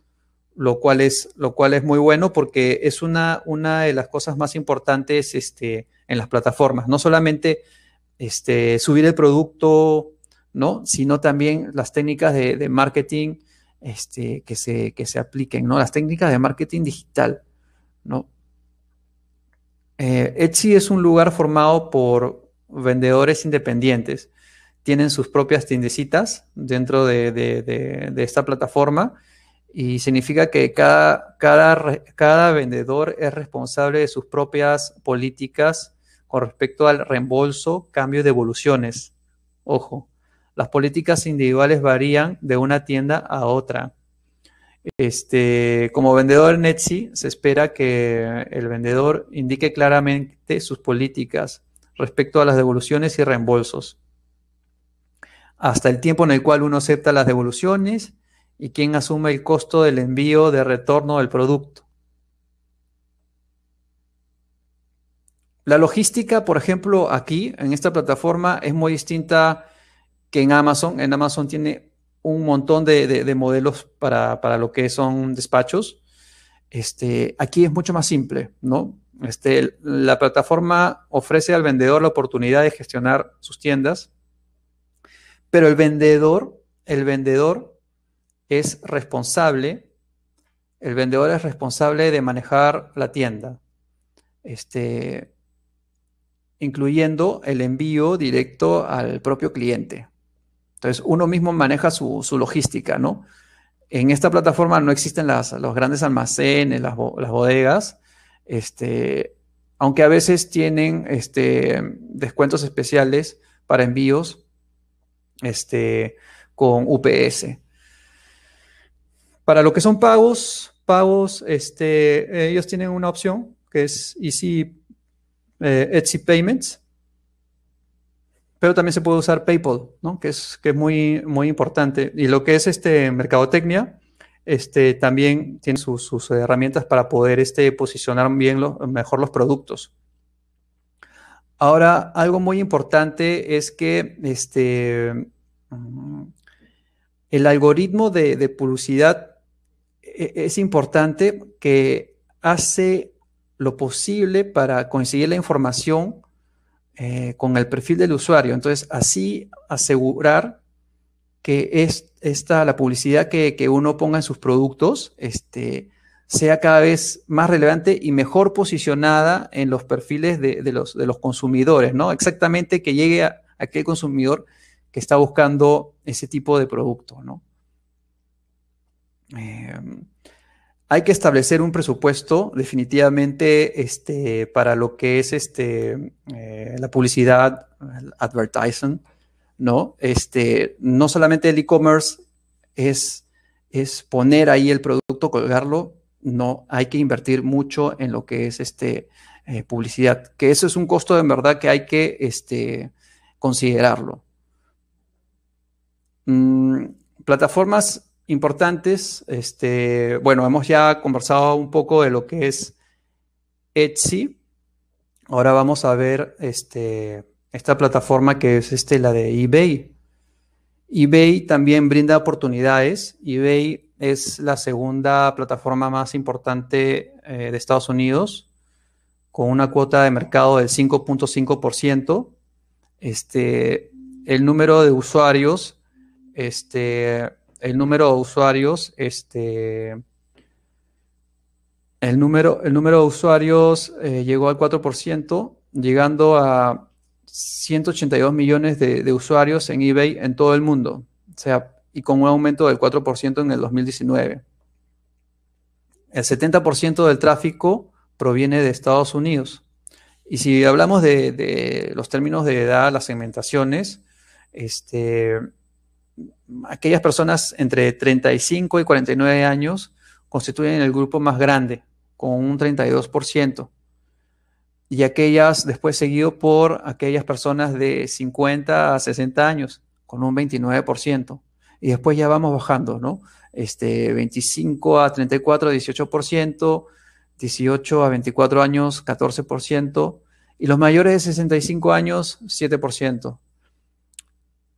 lo cual es, lo cual es muy bueno porque es una, una de las cosas más importantes este, en las plataformas. No solamente este, subir el producto, ¿no? sino también las técnicas de, marketing este, que, se, que se apliquen, ¿no? las técnicas de marketing digital. ¿no? Eh, Etsy es un lugar formado por vendedores independientes. Tienen sus propias tiendecitas dentro de, esta plataforma y significa que cada, cada, vendedor es responsable de sus propias políticas con respecto al reembolso, cambio y devoluciones. Ojo, las políticas individuales varían de una tienda a otra. Este, como vendedor en Etsy, se espera que el vendedor indique claramente sus políticas respecto a las devoluciones y reembolsos, hasta el tiempo en el cual uno acepta las devoluciones y quién asume el costo del envío de retorno del producto. La logística, por ejemplo, aquí en esta plataforma es muy distinta que en Amazon. En Amazon tiene un montón de, modelos para, lo que son despachos. Este, aquí es mucho más simple, ¿no? Este, la plataforma ofrece al vendedor la oportunidad de gestionar sus tiendas, pero el vendedor, el vendedor es responsable, el vendedor es responsable de manejar la tienda, este, incluyendo el envío directo al propio cliente, entonces, uno mismo maneja su, logística, ¿no? En esta plataforma no existen los grandes almacenes, las, bodegas, este, aunque a veces tienen este, descuentos especiales para envíos este, con UPS. Para lo que son pagos, pagos, este, ellos tienen una opción que es Easy eh, Etsy Payments, pero también se puede usar PayPal, ¿no? que es, que muy, muy importante. Y lo que es este mercadotecnia, este, también tiene sus, herramientas para poder este, posicionar bien mejor los productos. Ahora, algo muy importante es que este, mm, el algoritmo de, de publicidad e, es importante que hace lo posible para conseguir la información eh, con el perfil del usuario. Entonces, así asegurar que es, esta, la publicidad que, que, uno ponga en sus productos este, sea cada vez más relevante y mejor posicionada en los perfiles de, los, de los, consumidores, ¿no? Exactamente que llegue a aquel consumidor que está buscando ese tipo de producto, ¿no? Eh, hay que establecer un presupuesto definitivamente este, para lo que es este, eh, la publicidad, el advertising, ¿no? Este, no solamente el e-commerce es, es poner ahí el producto, colgarlo, no, hay que invertir mucho en lo que es este, eh, publicidad, que eso es un costo de verdad que hay que este, considerarlo. Mm, plataformas importantes. Este, bueno, hemos ya conversado un poco de lo que es Etsy. Ahora vamos a ver este, esta plataforma que es este, la de eBay. eBay también brinda oportunidades. eBay es la segunda plataforma más importante eh, de Estados Unidos, con una cuota de mercado del 5.5%. Este, el número de usuarios este, el número de usuarios, este, el número, el número de usuarios eh, llegó al 4%, llegando a 182 millones de, usuarios en eBay en todo el mundo, o sea, y con un aumento del 4% en el 2019. El 70% del tráfico proviene de Estados Unidos. Y si hablamos de, de los términos de edad, las segmentaciones, este, aquellas personas entre 35 y 49 años constituyen el grupo más grande, con un 32%. Y aquellas, después seguido por aquellas personas de 50 a 60 años, con un 29%. Y después ya vamos bajando, ¿no? Este, 25 a 34, 18%, 18 a 24 años, 14%, y los mayores de 65 años, 7%.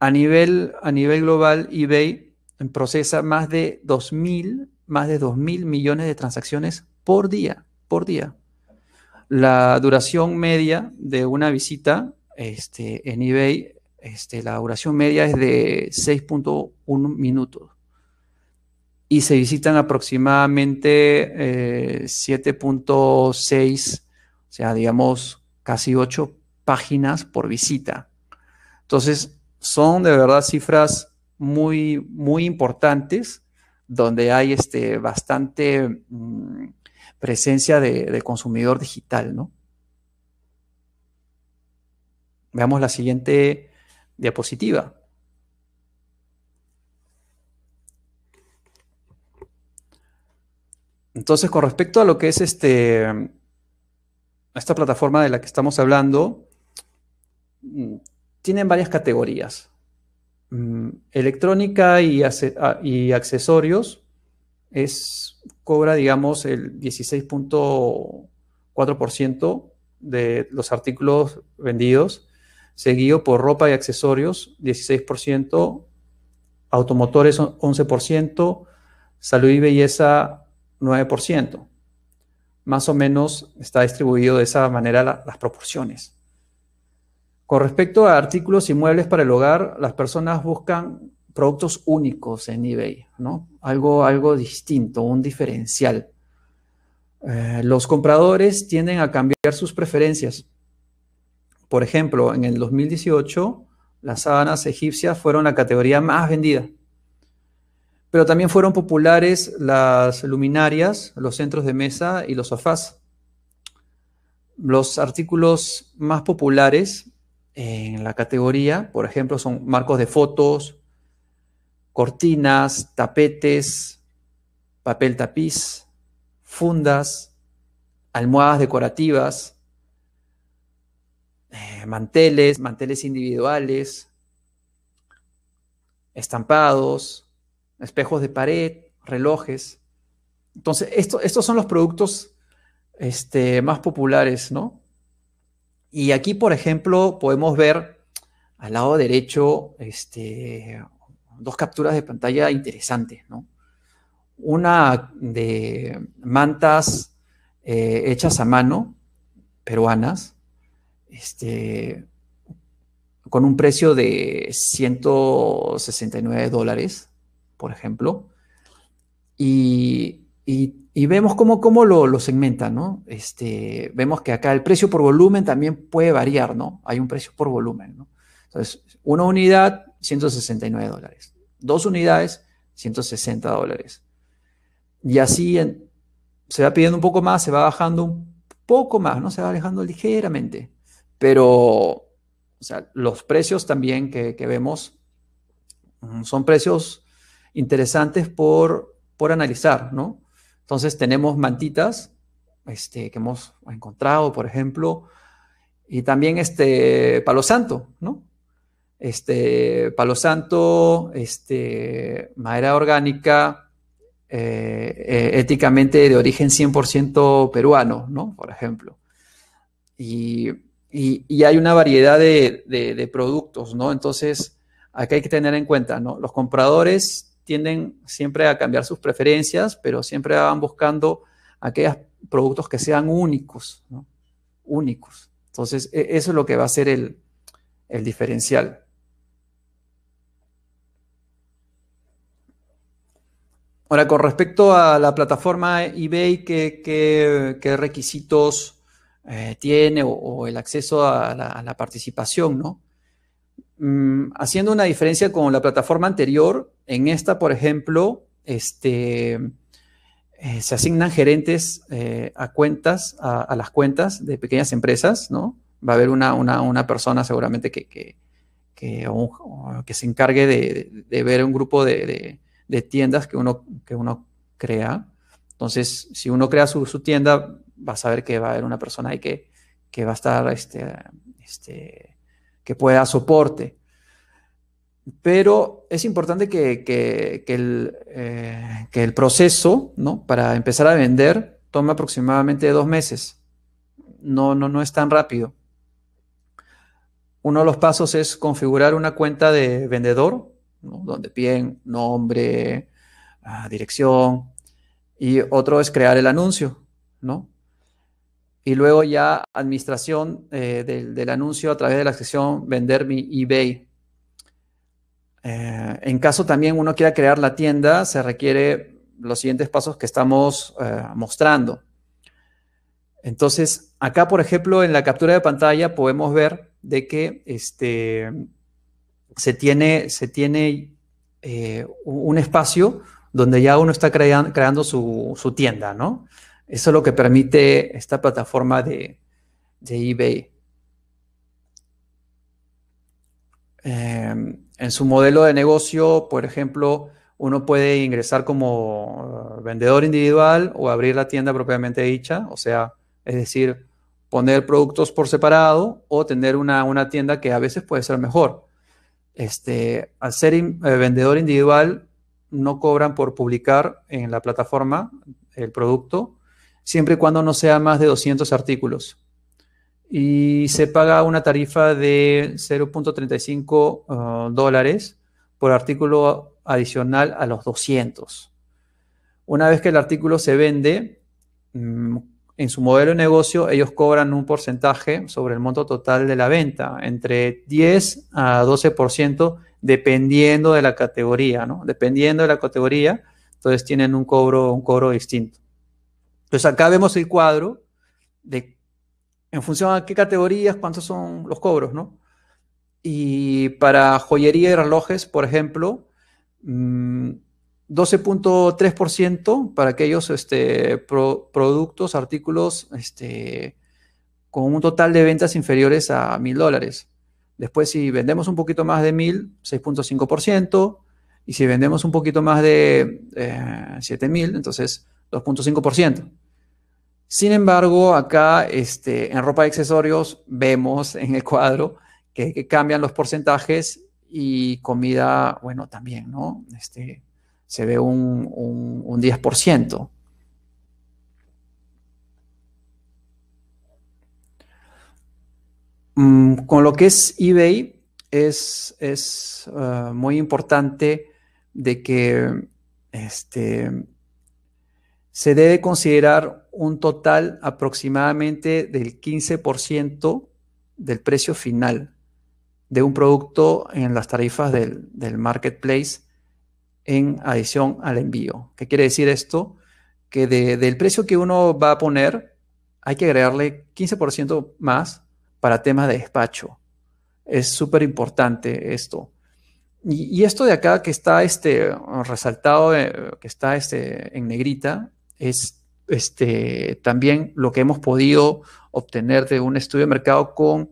A nivel, a nivel global, eBay procesa más de 2.000, más de millones de transacciones por día, por día. La duración media de una visita este, en eBay, este, la duración media es de 6.1 minutos y se visitan aproximadamente 7.6, eh, o sea, digamos, casi 8 páginas por visita. Entonces, son de verdad cifras muy, muy importantes, donde hay este, bastante mm, presencia de, consumidor digital, ¿no? Veamos la siguiente diapositiva. Entonces, con respecto a lo que es este, esta plataforma de la que estamos hablando, mm, tienen varias categorías. Mm, electrónica y, accesorios es, cobra, digamos, el 16.4% de los artículos vendidos, seguido por ropa y accesorios, 16%, automotores, 11%, salud y belleza, 9%. Más o menos está distribuido de esa manera las proporciones. Con respecto a artículos y muebles para el hogar, las personas buscan productos únicos en eBay, Algo, algo distinto, un diferencial. Eh, los compradores tienden a cambiar sus preferencias. Por ejemplo, en el 2018, las sábanas egipcias fueron la categoría más vendida. Pero también fueron populares las luminarias, los centros de mesa y los sofás. Los artículos más populares en la categoría, por ejemplo, son marcos de fotos, cortinas, tapetes, papel tapiz, fundas, almohadas decorativas, eh, manteles, manteles individuales, estampados, espejos de pared, relojes. Entonces, estos son los productos este, más populares, ¿no? Y aquí, por ejemplo, podemos ver al lado derecho este, dos capturas de pantalla interesantes, ¿no? Una de mantas eh, hechas a mano, peruanas, este, con un precio de 169 dólares, por ejemplo. y, y vemos cómo, cómo lo, segmentan, ¿no? Este, vemos que acá el precio por volumen también puede variar, ¿no? Hay un precio por volumen, ¿no? Entonces, una unidad, 169 dólares. Dos unidades, 160 dólares. Y así se va pidiendo un poco más, se va bajando un poco más, ¿no? Se va alejando ligeramente. Pero, o sea, los precios también que, que vemos mm, son precios interesantes por, por analizar, ¿no? Entonces tenemos mantitas este, que hemos encontrado, por ejemplo, y también este palo santo, ¿no? Este palo santo, este, madera orgánica, eh, eh, éticamente de origen 100% peruano, ¿no? Por ejemplo. Y, y, hay una variedad de, de, productos, ¿no? Entonces, aquí hay que tener en cuenta, ¿no? Los compradores tienden siempre a cambiar sus preferencias, pero siempre van buscando aquellos productos que sean únicos, únicos. Entonces, e-, eso es lo que va a ser el, diferencial. Ahora, con respecto a la plataforma eBay, ¿qué, requisitos eh, tiene o, el acceso a la, participación? ¿no? Mm, haciendo una diferencia con la plataforma anterior, en esta, por ejemplo, este, eh, se asignan gerentes eh, a cuentas, a, las cuentas de pequeñas empresas, ¿no? Va a haber una, persona seguramente que, que, se encargue de, ver un grupo de, tiendas que uno, que uno crea. Entonces, si uno crea su, tienda, va a saber que va a haber una persona ahí que, que va a estar, este, este que pueda soporte. Pero es importante que, eh, el, proceso para empezar a vender toma aproximadamente dos meses. No, no, es tan rápido. Uno de los pasos es configurar una cuenta de vendedor, donde piden nombre, ah, dirección, y otro es crear el anuncio, ¿no? Y luego ya administración eh, del, del anuncio a través de la sección vender mi eBay. Eh, en caso también uno quiera crear la tienda, se requiere los siguientes pasos que estamos eh, mostrando. Entonces, acá, por ejemplo, en la captura de pantalla podemos ver de que este, se tiene, se tiene eh, un espacio donde ya uno está creando su, tienda, ¿no? Eso es lo que permite esta plataforma de, eBay. Em, en su modelo de negocio, por ejemplo, uno puede ingresar como eh, vendedor individual o abrir la tienda propiamente dicha, o sea, es decir, poner productos por separado o tener una, tienda que a veces puede ser mejor. Este, al ser eh, vendedor individual, no cobran por publicar en la plataforma el producto, siempre y cuando no sea más de 200 artículos y se paga una tarifa de 0.35 ah, dólares por artículo adicional a los 200. Una vez que el artículo se vende, mm, en su modelo de negocio ellos cobran un porcentaje sobre el monto total de la venta, entre 10 a 12% dependiendo de la categoría, ¿no? Dependiendo de la categoría, entonces tienen un cobro, un cobro distinto. Entonces acá vemos el cuadro de en función a qué categorías, cuántos son los cobros, ¿no? Y para joyería y relojes, por ejemplo, 12.3% mm, para aquellos este, productos, artículos este, con un total de ventas inferiores a mil dólares. Después, si vendemos un poquito más de mil, 6.5%. Y si vendemos un poquito más de eh, 7.000, entonces 2.5%. Sin embargo, acá este, en ropa de accesorios vemos en el cuadro que, cambian los porcentajes y comida, bueno, también, ¿no? Este, se ve un, 10%. Mm, con lo que es eBay, es, eh, muy importante de que este, se debe considerar un total aproximadamente del 15% del precio final de un producto en las tarifas del, marketplace en adición al envío. ¿Qué quiere decir esto? Que del precio que uno va a poner, hay que agregarle 15% más para temas de despacho. Es súper importante esto. Y, esto de acá que está este, resaltado, eh, que está este, en negrita, es este, también lo que hemos podido obtener de un estudio de mercado con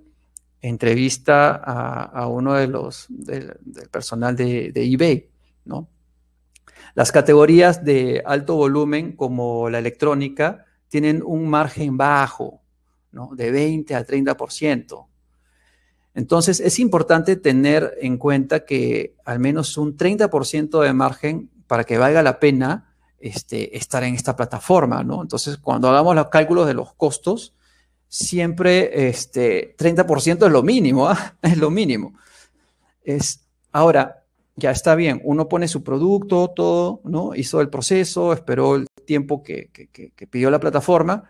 entrevista a, uno de los del personal de, eBay, Las categorías de alto volumen, como la electrónica, tienen un margen bajo, ¿no? De 20 a 30%. Entonces, es importante tener en cuenta que al menos un 30% de margen para que valga la pena este, estar en esta plataforma, ¿no? Entonces, cuando hagamos los cálculos de los costos, siempre este, 30% es lo mínimo, ¿ah? es lo mínimo. Es, ahora, ya está bien, uno pone su producto, todo, ¿no? Hizo el proceso, esperó el tiempo que, que, pidió la plataforma,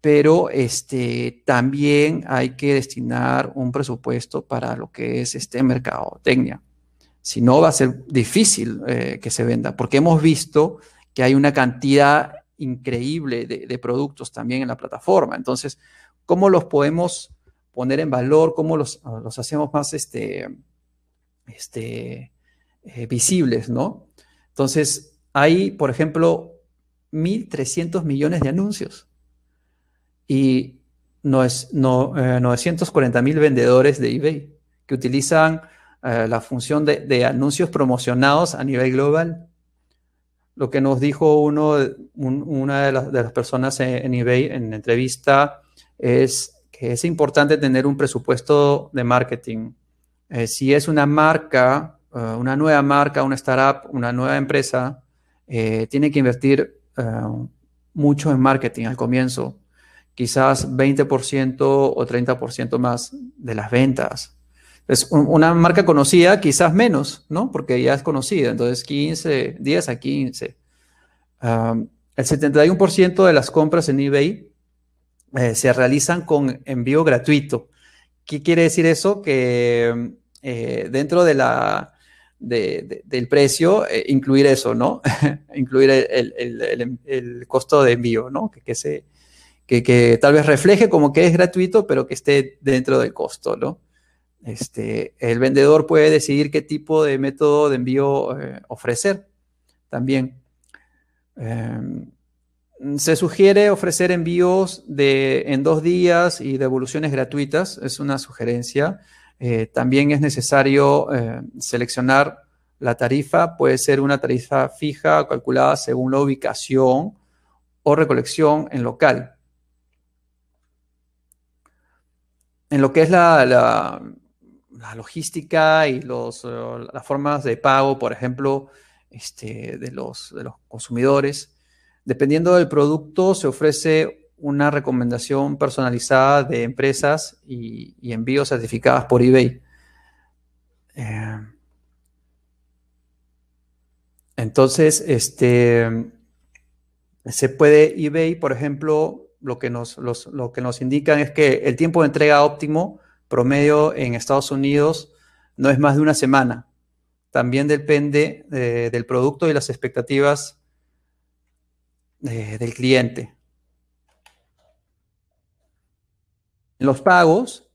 pero este, también hay que destinar un presupuesto para lo que es este mercado tecnia Si no, va a ser difícil eh, que se venda, porque hemos visto que hay una cantidad increíble de, productos también en la plataforma. Entonces, ¿cómo los podemos poner en valor? ¿Cómo los, ah, hacemos más este, este, eh, visibles? ¿no? Entonces, hay, por ejemplo, 1.300 millones de anuncios y no es, no, eh, vendedores de eBay que utilizan eh, la función de anuncios promocionados a nivel global lo que nos dijo uno, una de las, personas en, eBay en entrevista es que es importante tener un presupuesto de marketing. Eh, si es una marca, eh, una nueva marca, una startup, una nueva empresa, eh, tiene que invertir mucho en marketing al comienzo, quizás 20% o 30% más de las ventas. Es una marca conocida quizás menos, ¿no? Porque ya es conocida, entonces 15, 10 a 15. el 71% de las compras en eBay eh, se realizan con envío gratuito. ¿Qué quiere decir eso? Que eh, dentro de la, del precio, eh, incluir eso, ¿no? incluir el, costo de envío, ¿no? Que, se, que, tal vez refleje como que es gratuito, pero que esté dentro del costo, ¿no? Este, el vendedor puede decidir qué tipo de método de envío eh, ofrecer también. Em, se sugiere ofrecer envíos en dos días y devoluciones gratuitas, es una sugerencia. Eh, también es necesario em, seleccionar la tarifa, puede ser una tarifa fija calculada según la ubicación o recolección en local. En lo que es la la logística y eh, las formas de pago, por ejemplo, este, de, los, consumidores. Dependiendo del producto, se ofrece una recomendación personalizada de empresas y, envíos certificados por eBay. Eh, entonces, este, se puede eBay, por ejemplo, lo que nos, lo que nos indican es que el tiempo de entrega óptimo promedio en Estados Unidos no es más de una semana. También depende eh, del producto y las expectativas eh, del cliente. los pagos,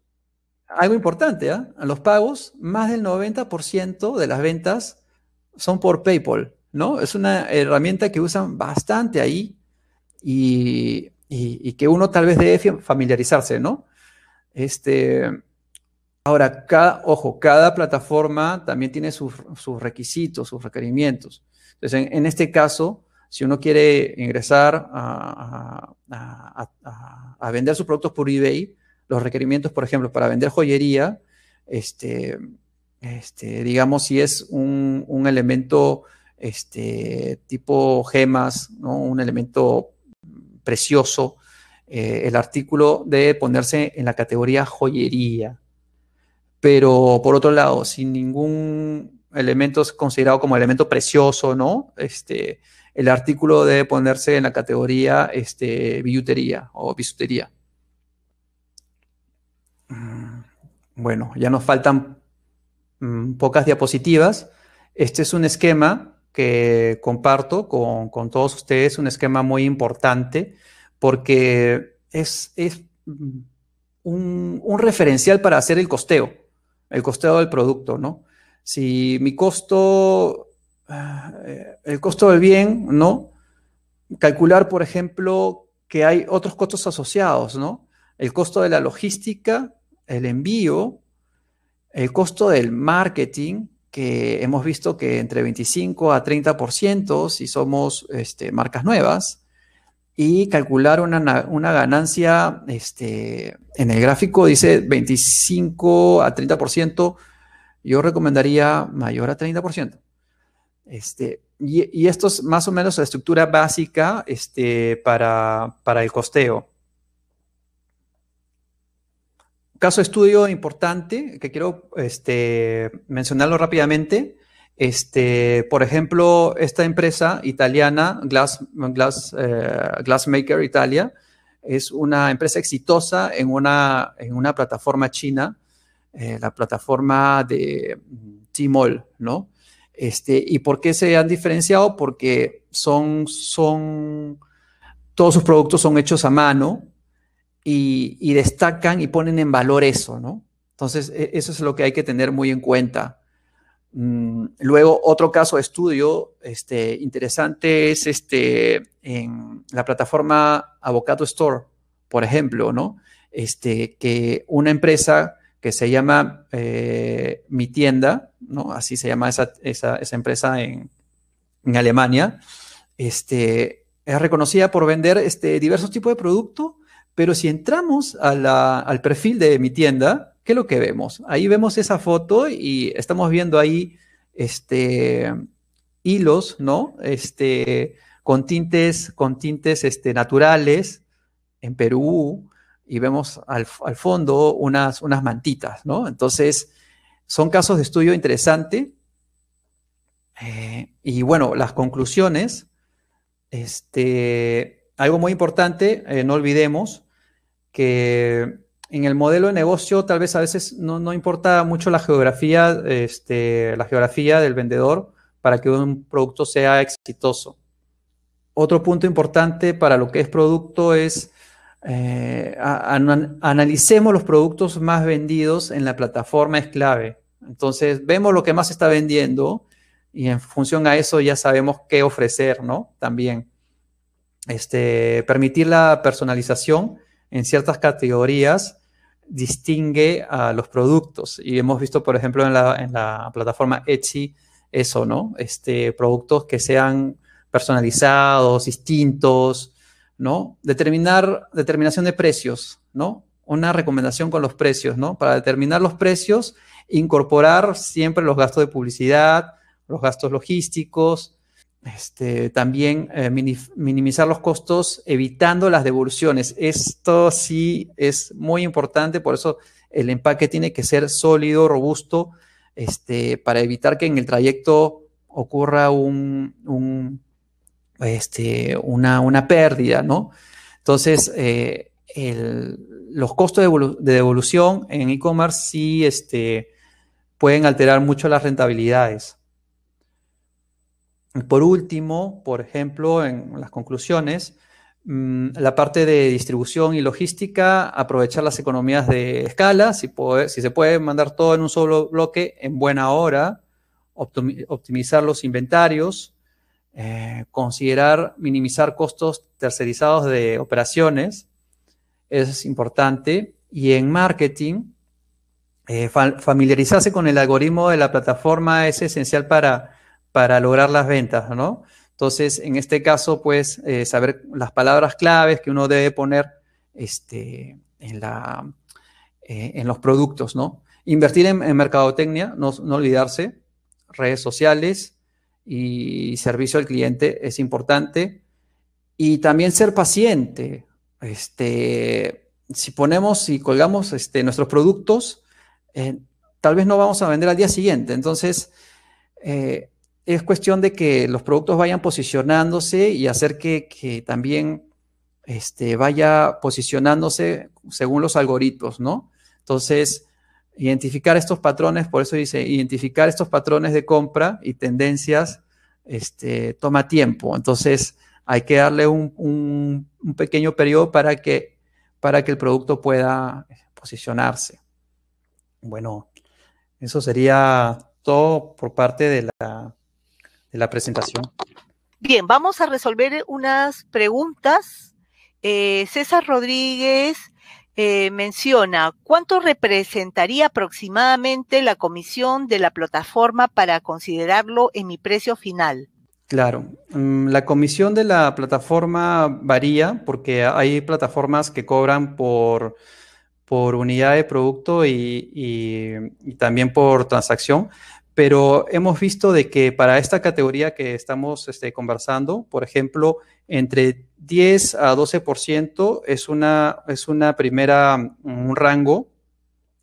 algo importante, ¿ah? los pagos, más del 90% de las ventas son por PayPal, ¿no? Es una herramienta que usan bastante ahí y, y que uno tal vez debe familiarizarse, ¿no? Este, Ahora, cada, ojo, cada plataforma también tiene sus, requisitos, sus requerimientos. Entonces, en, este caso, si uno quiere ingresar a, vender sus productos por eBay, los requerimientos, por ejemplo, para vender joyería, este, este digamos, si es un, elemento este, tipo gemas, un elemento precioso, eh, el artículo debe ponerse en la categoría joyería pero por otro lado, sin ningún elemento considerado como elemento precioso, ¿no? Este, el artículo debe ponerse en la categoría este, billutería o bisutería. Mm, bueno, ya nos faltan mm, pocas diapositivas. Este es un esquema que comparto con, todos ustedes, un esquema muy importante porque es, mm, un referencial para hacer el costeo el costeo del producto, ¿no? Si mi costo, ah, eh, el costo del bien, ¿no? Calcular, por ejemplo, que hay otros costos asociados, ¿no? El costo de la logística, el envío, el costo del marketing, que hemos visto que entre 25 a 30% si somos este, marcas nuevas, y calcular una, ganancia este, en el gráfico, dice 25 a 30%, yo recomendaría mayor a 30%. Este, y, esto es más o menos la estructura básica este, para, el costeo. Caso de estudio importante que quiero este, mencionarlo rápidamente este, por ejemplo, esta empresa italiana, Glass, eh, Glassmaker Italia, es una empresa exitosa en una, en una plataforma china, eh, la plataforma de mm, Tmall, ¿no? Este, ¿Y por qué se han diferenciado? Porque son, son, todos sus productos son hechos a mano y, y destacan y ponen en valor eso, ¿no? Entonces, e, eso es lo que hay que tener muy en cuenta. Mm, luego, otro caso de estudio este, interesante es este, en la plataforma Avocado Store, por ejemplo, ¿no? Este, que una empresa que se llama eh, Mi Tienda, ¿no? Así se llama esa, empresa en, Alemania, este, es reconocida por vender este, diversos tipos de productos, pero si entramos al perfil de Mi Tienda, ¿qué es lo que vemos? Ahí vemos esa foto y estamos viendo ahí este, hilos, ¿no? Este, con tintes, con tintes este, naturales en Perú y vemos al, fondo unas, unas mantitas, ¿no? Entonces, son casos de estudio interesante. Eh, y bueno, las conclusiones, este, algo muy importante, eh, no olvidemos que en el modelo de negocio tal vez a veces no, no importa mucho la geografía, este, la geografía del vendedor para que un producto sea exitoso. Otro punto importante para lo que es producto es eh, analicemos los productos más vendidos en la plataforma es clave. Entonces vemos lo que más está vendiendo y en función a eso ya sabemos qué ofrecer, ¿no? También este, permitir la personalización en ciertas categorías distingue a los productos. Y hemos visto, por ejemplo, en la, plataforma Etsy eso, ¿no? Este, productos que sean personalizados, distintos, ¿no? Determinar, determinación de precios, ¿no? Una recomendación con los precios, ¿no? Para determinar los precios, incorporar siempre los gastos de publicidad, los gastos logísticos, este, también eh, minimizar los costos evitando las devoluciones. Esto sí es muy importante, por eso el empaque tiene que ser sólido, robusto, este, para evitar que en el trayecto ocurra un, este, una, pérdida, ¿no? Entonces, eh, los costos de, de devolución en e-commerce sí este, pueden alterar mucho las rentabilidades. Por último, por ejemplo, en las conclusiones, mm, la parte de distribución y logística, aprovechar las economías de escala, si, se puede mandar todo en un solo bloque en buena hora, optimizar los inventarios, eh, considerar minimizar costos tercerizados de operaciones, es importante. Y en marketing, eh, familiarizarse con el algoritmo de la plataforma es esencial para para lograr las ventas, ¿no? Entonces, en este caso, pues, eh, saber las palabras claves que uno debe poner este, en, la, eh, en los productos, ¿no? Invertir en, mercadotecnia, no, olvidarse, redes sociales y servicio al cliente es importante. Y también ser paciente. Este, si ponemos, y colgamos este, nuestros productos, eh, tal vez no vamos a vender al día siguiente. Entonces, eh, es cuestión de que los productos vayan posicionándose y hacer que, también este, vaya posicionándose según los algoritmos, ¿no? Entonces, identificar estos patrones, por eso dice, identificar estos patrones de compra y tendencias este, toma tiempo. Entonces, hay que darle un, pequeño periodo para que, para que el producto pueda posicionarse. Bueno, eso sería todo por parte de la de la presentación. Bien, vamos a resolver unas preguntas. Eh, César Rodríguez eh, menciona, ¿cuánto representaría aproximadamente la comisión de la plataforma para considerarlo en mi precio final? Claro, mm, la comisión de la plataforma varía porque hay plataformas que cobran por, por unidad de producto y también por transacción pero hemos visto de que para esta categoría que estamos este, conversando, por ejemplo, entre 10 a 12% es una, es una primera, un mm, rango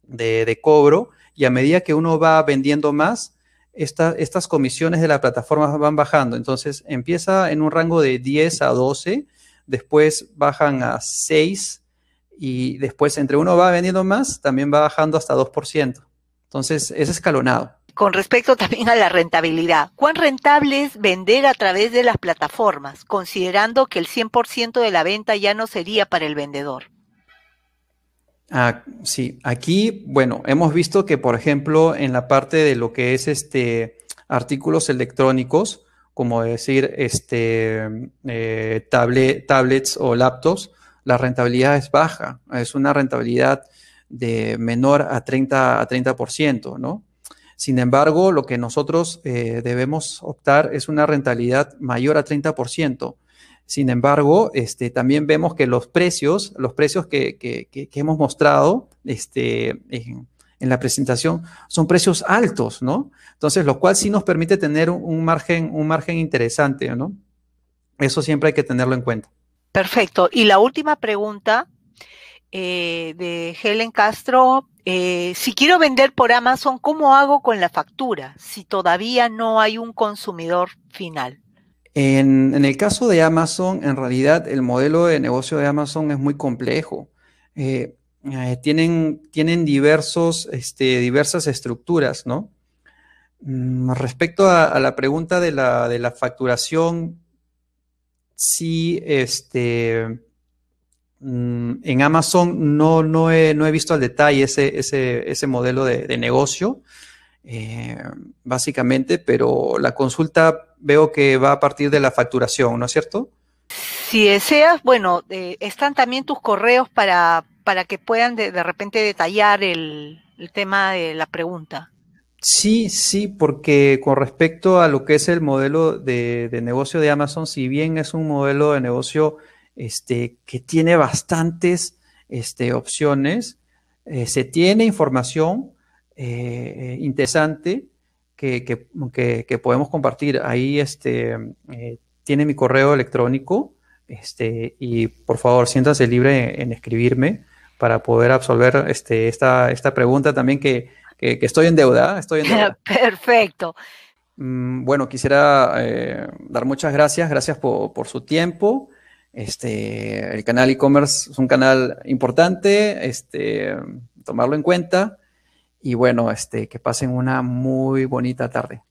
de, cobro y a medida que uno va vendiendo más, estas comisiones de la plataforma van bajando. Entonces empieza en un rango de 10 a 12, después bajan a 6 y después entre uno va vendiendo más, también va bajando hasta 2%. Entonces es escalonado con respecto también a la rentabilidad, ¿cuán rentable es vender a través de las plataformas, considerando que el 100% de la venta ya no sería para el vendedor? Ah, sí, aquí, bueno, hemos visto que, por ejemplo, en la parte de lo que es este artículos electrónicos, como decir este, eh, tablet, tablets o laptops, la rentabilidad es baja, es una rentabilidad de menor a 30 a 30%, ¿no? Sin embargo, lo que nosotros eh, debemos optar es una rentabilidad mayor a 30%. Sin embargo, este, también vemos que los precios, los precios que, hemos mostrado este, en, la presentación son precios altos, ¿no? Entonces, lo cual sí nos permite tener margen, un margen interesante, ¿no? Eso siempre hay que tenerlo en cuenta. Perfecto. Y la última pregunta eh, de Helen Castro, eh, si quiero vender por Amazon, ¿cómo hago con la factura si todavía no hay un consumidor final? En, el caso de Amazon, en realidad el modelo de negocio de Amazon es muy complejo. Eh, tienen, tienen diversos, este, diversas estructuras, ¿no? Mm, respecto a, la pregunta de la, de la facturación, sí, este, Mm, en Amazon no, no, he, visto al detalle ese, ese, modelo de, negocio, eh, básicamente, pero la consulta veo que va a partir de la facturación, ¿no es cierto? Si deseas, bueno, eh, están también tus correos para, que puedan de, repente detallar el, tema de la pregunta. Sí, sí, porque con respecto a lo que es el modelo de, de, negocio de Amazon, si bien es un modelo de negocio este, que tiene bastantes este, opciones. Eh, se tiene información eh, eh, interesante que, que, podemos compartir. Ahí este, tiene mi correo electrónico este, y por favor siéntase libre en, escribirme para poder absolver esta, pregunta también que, estoy en deuda. Perfecto. Mm, bueno, quisiera dar muchas gracias, gracias por, por su tiempo. Este, el canal e-commerce es un canal importante, este, tomarlo en cuenta y bueno, este, que pasen una muy bonita tarde.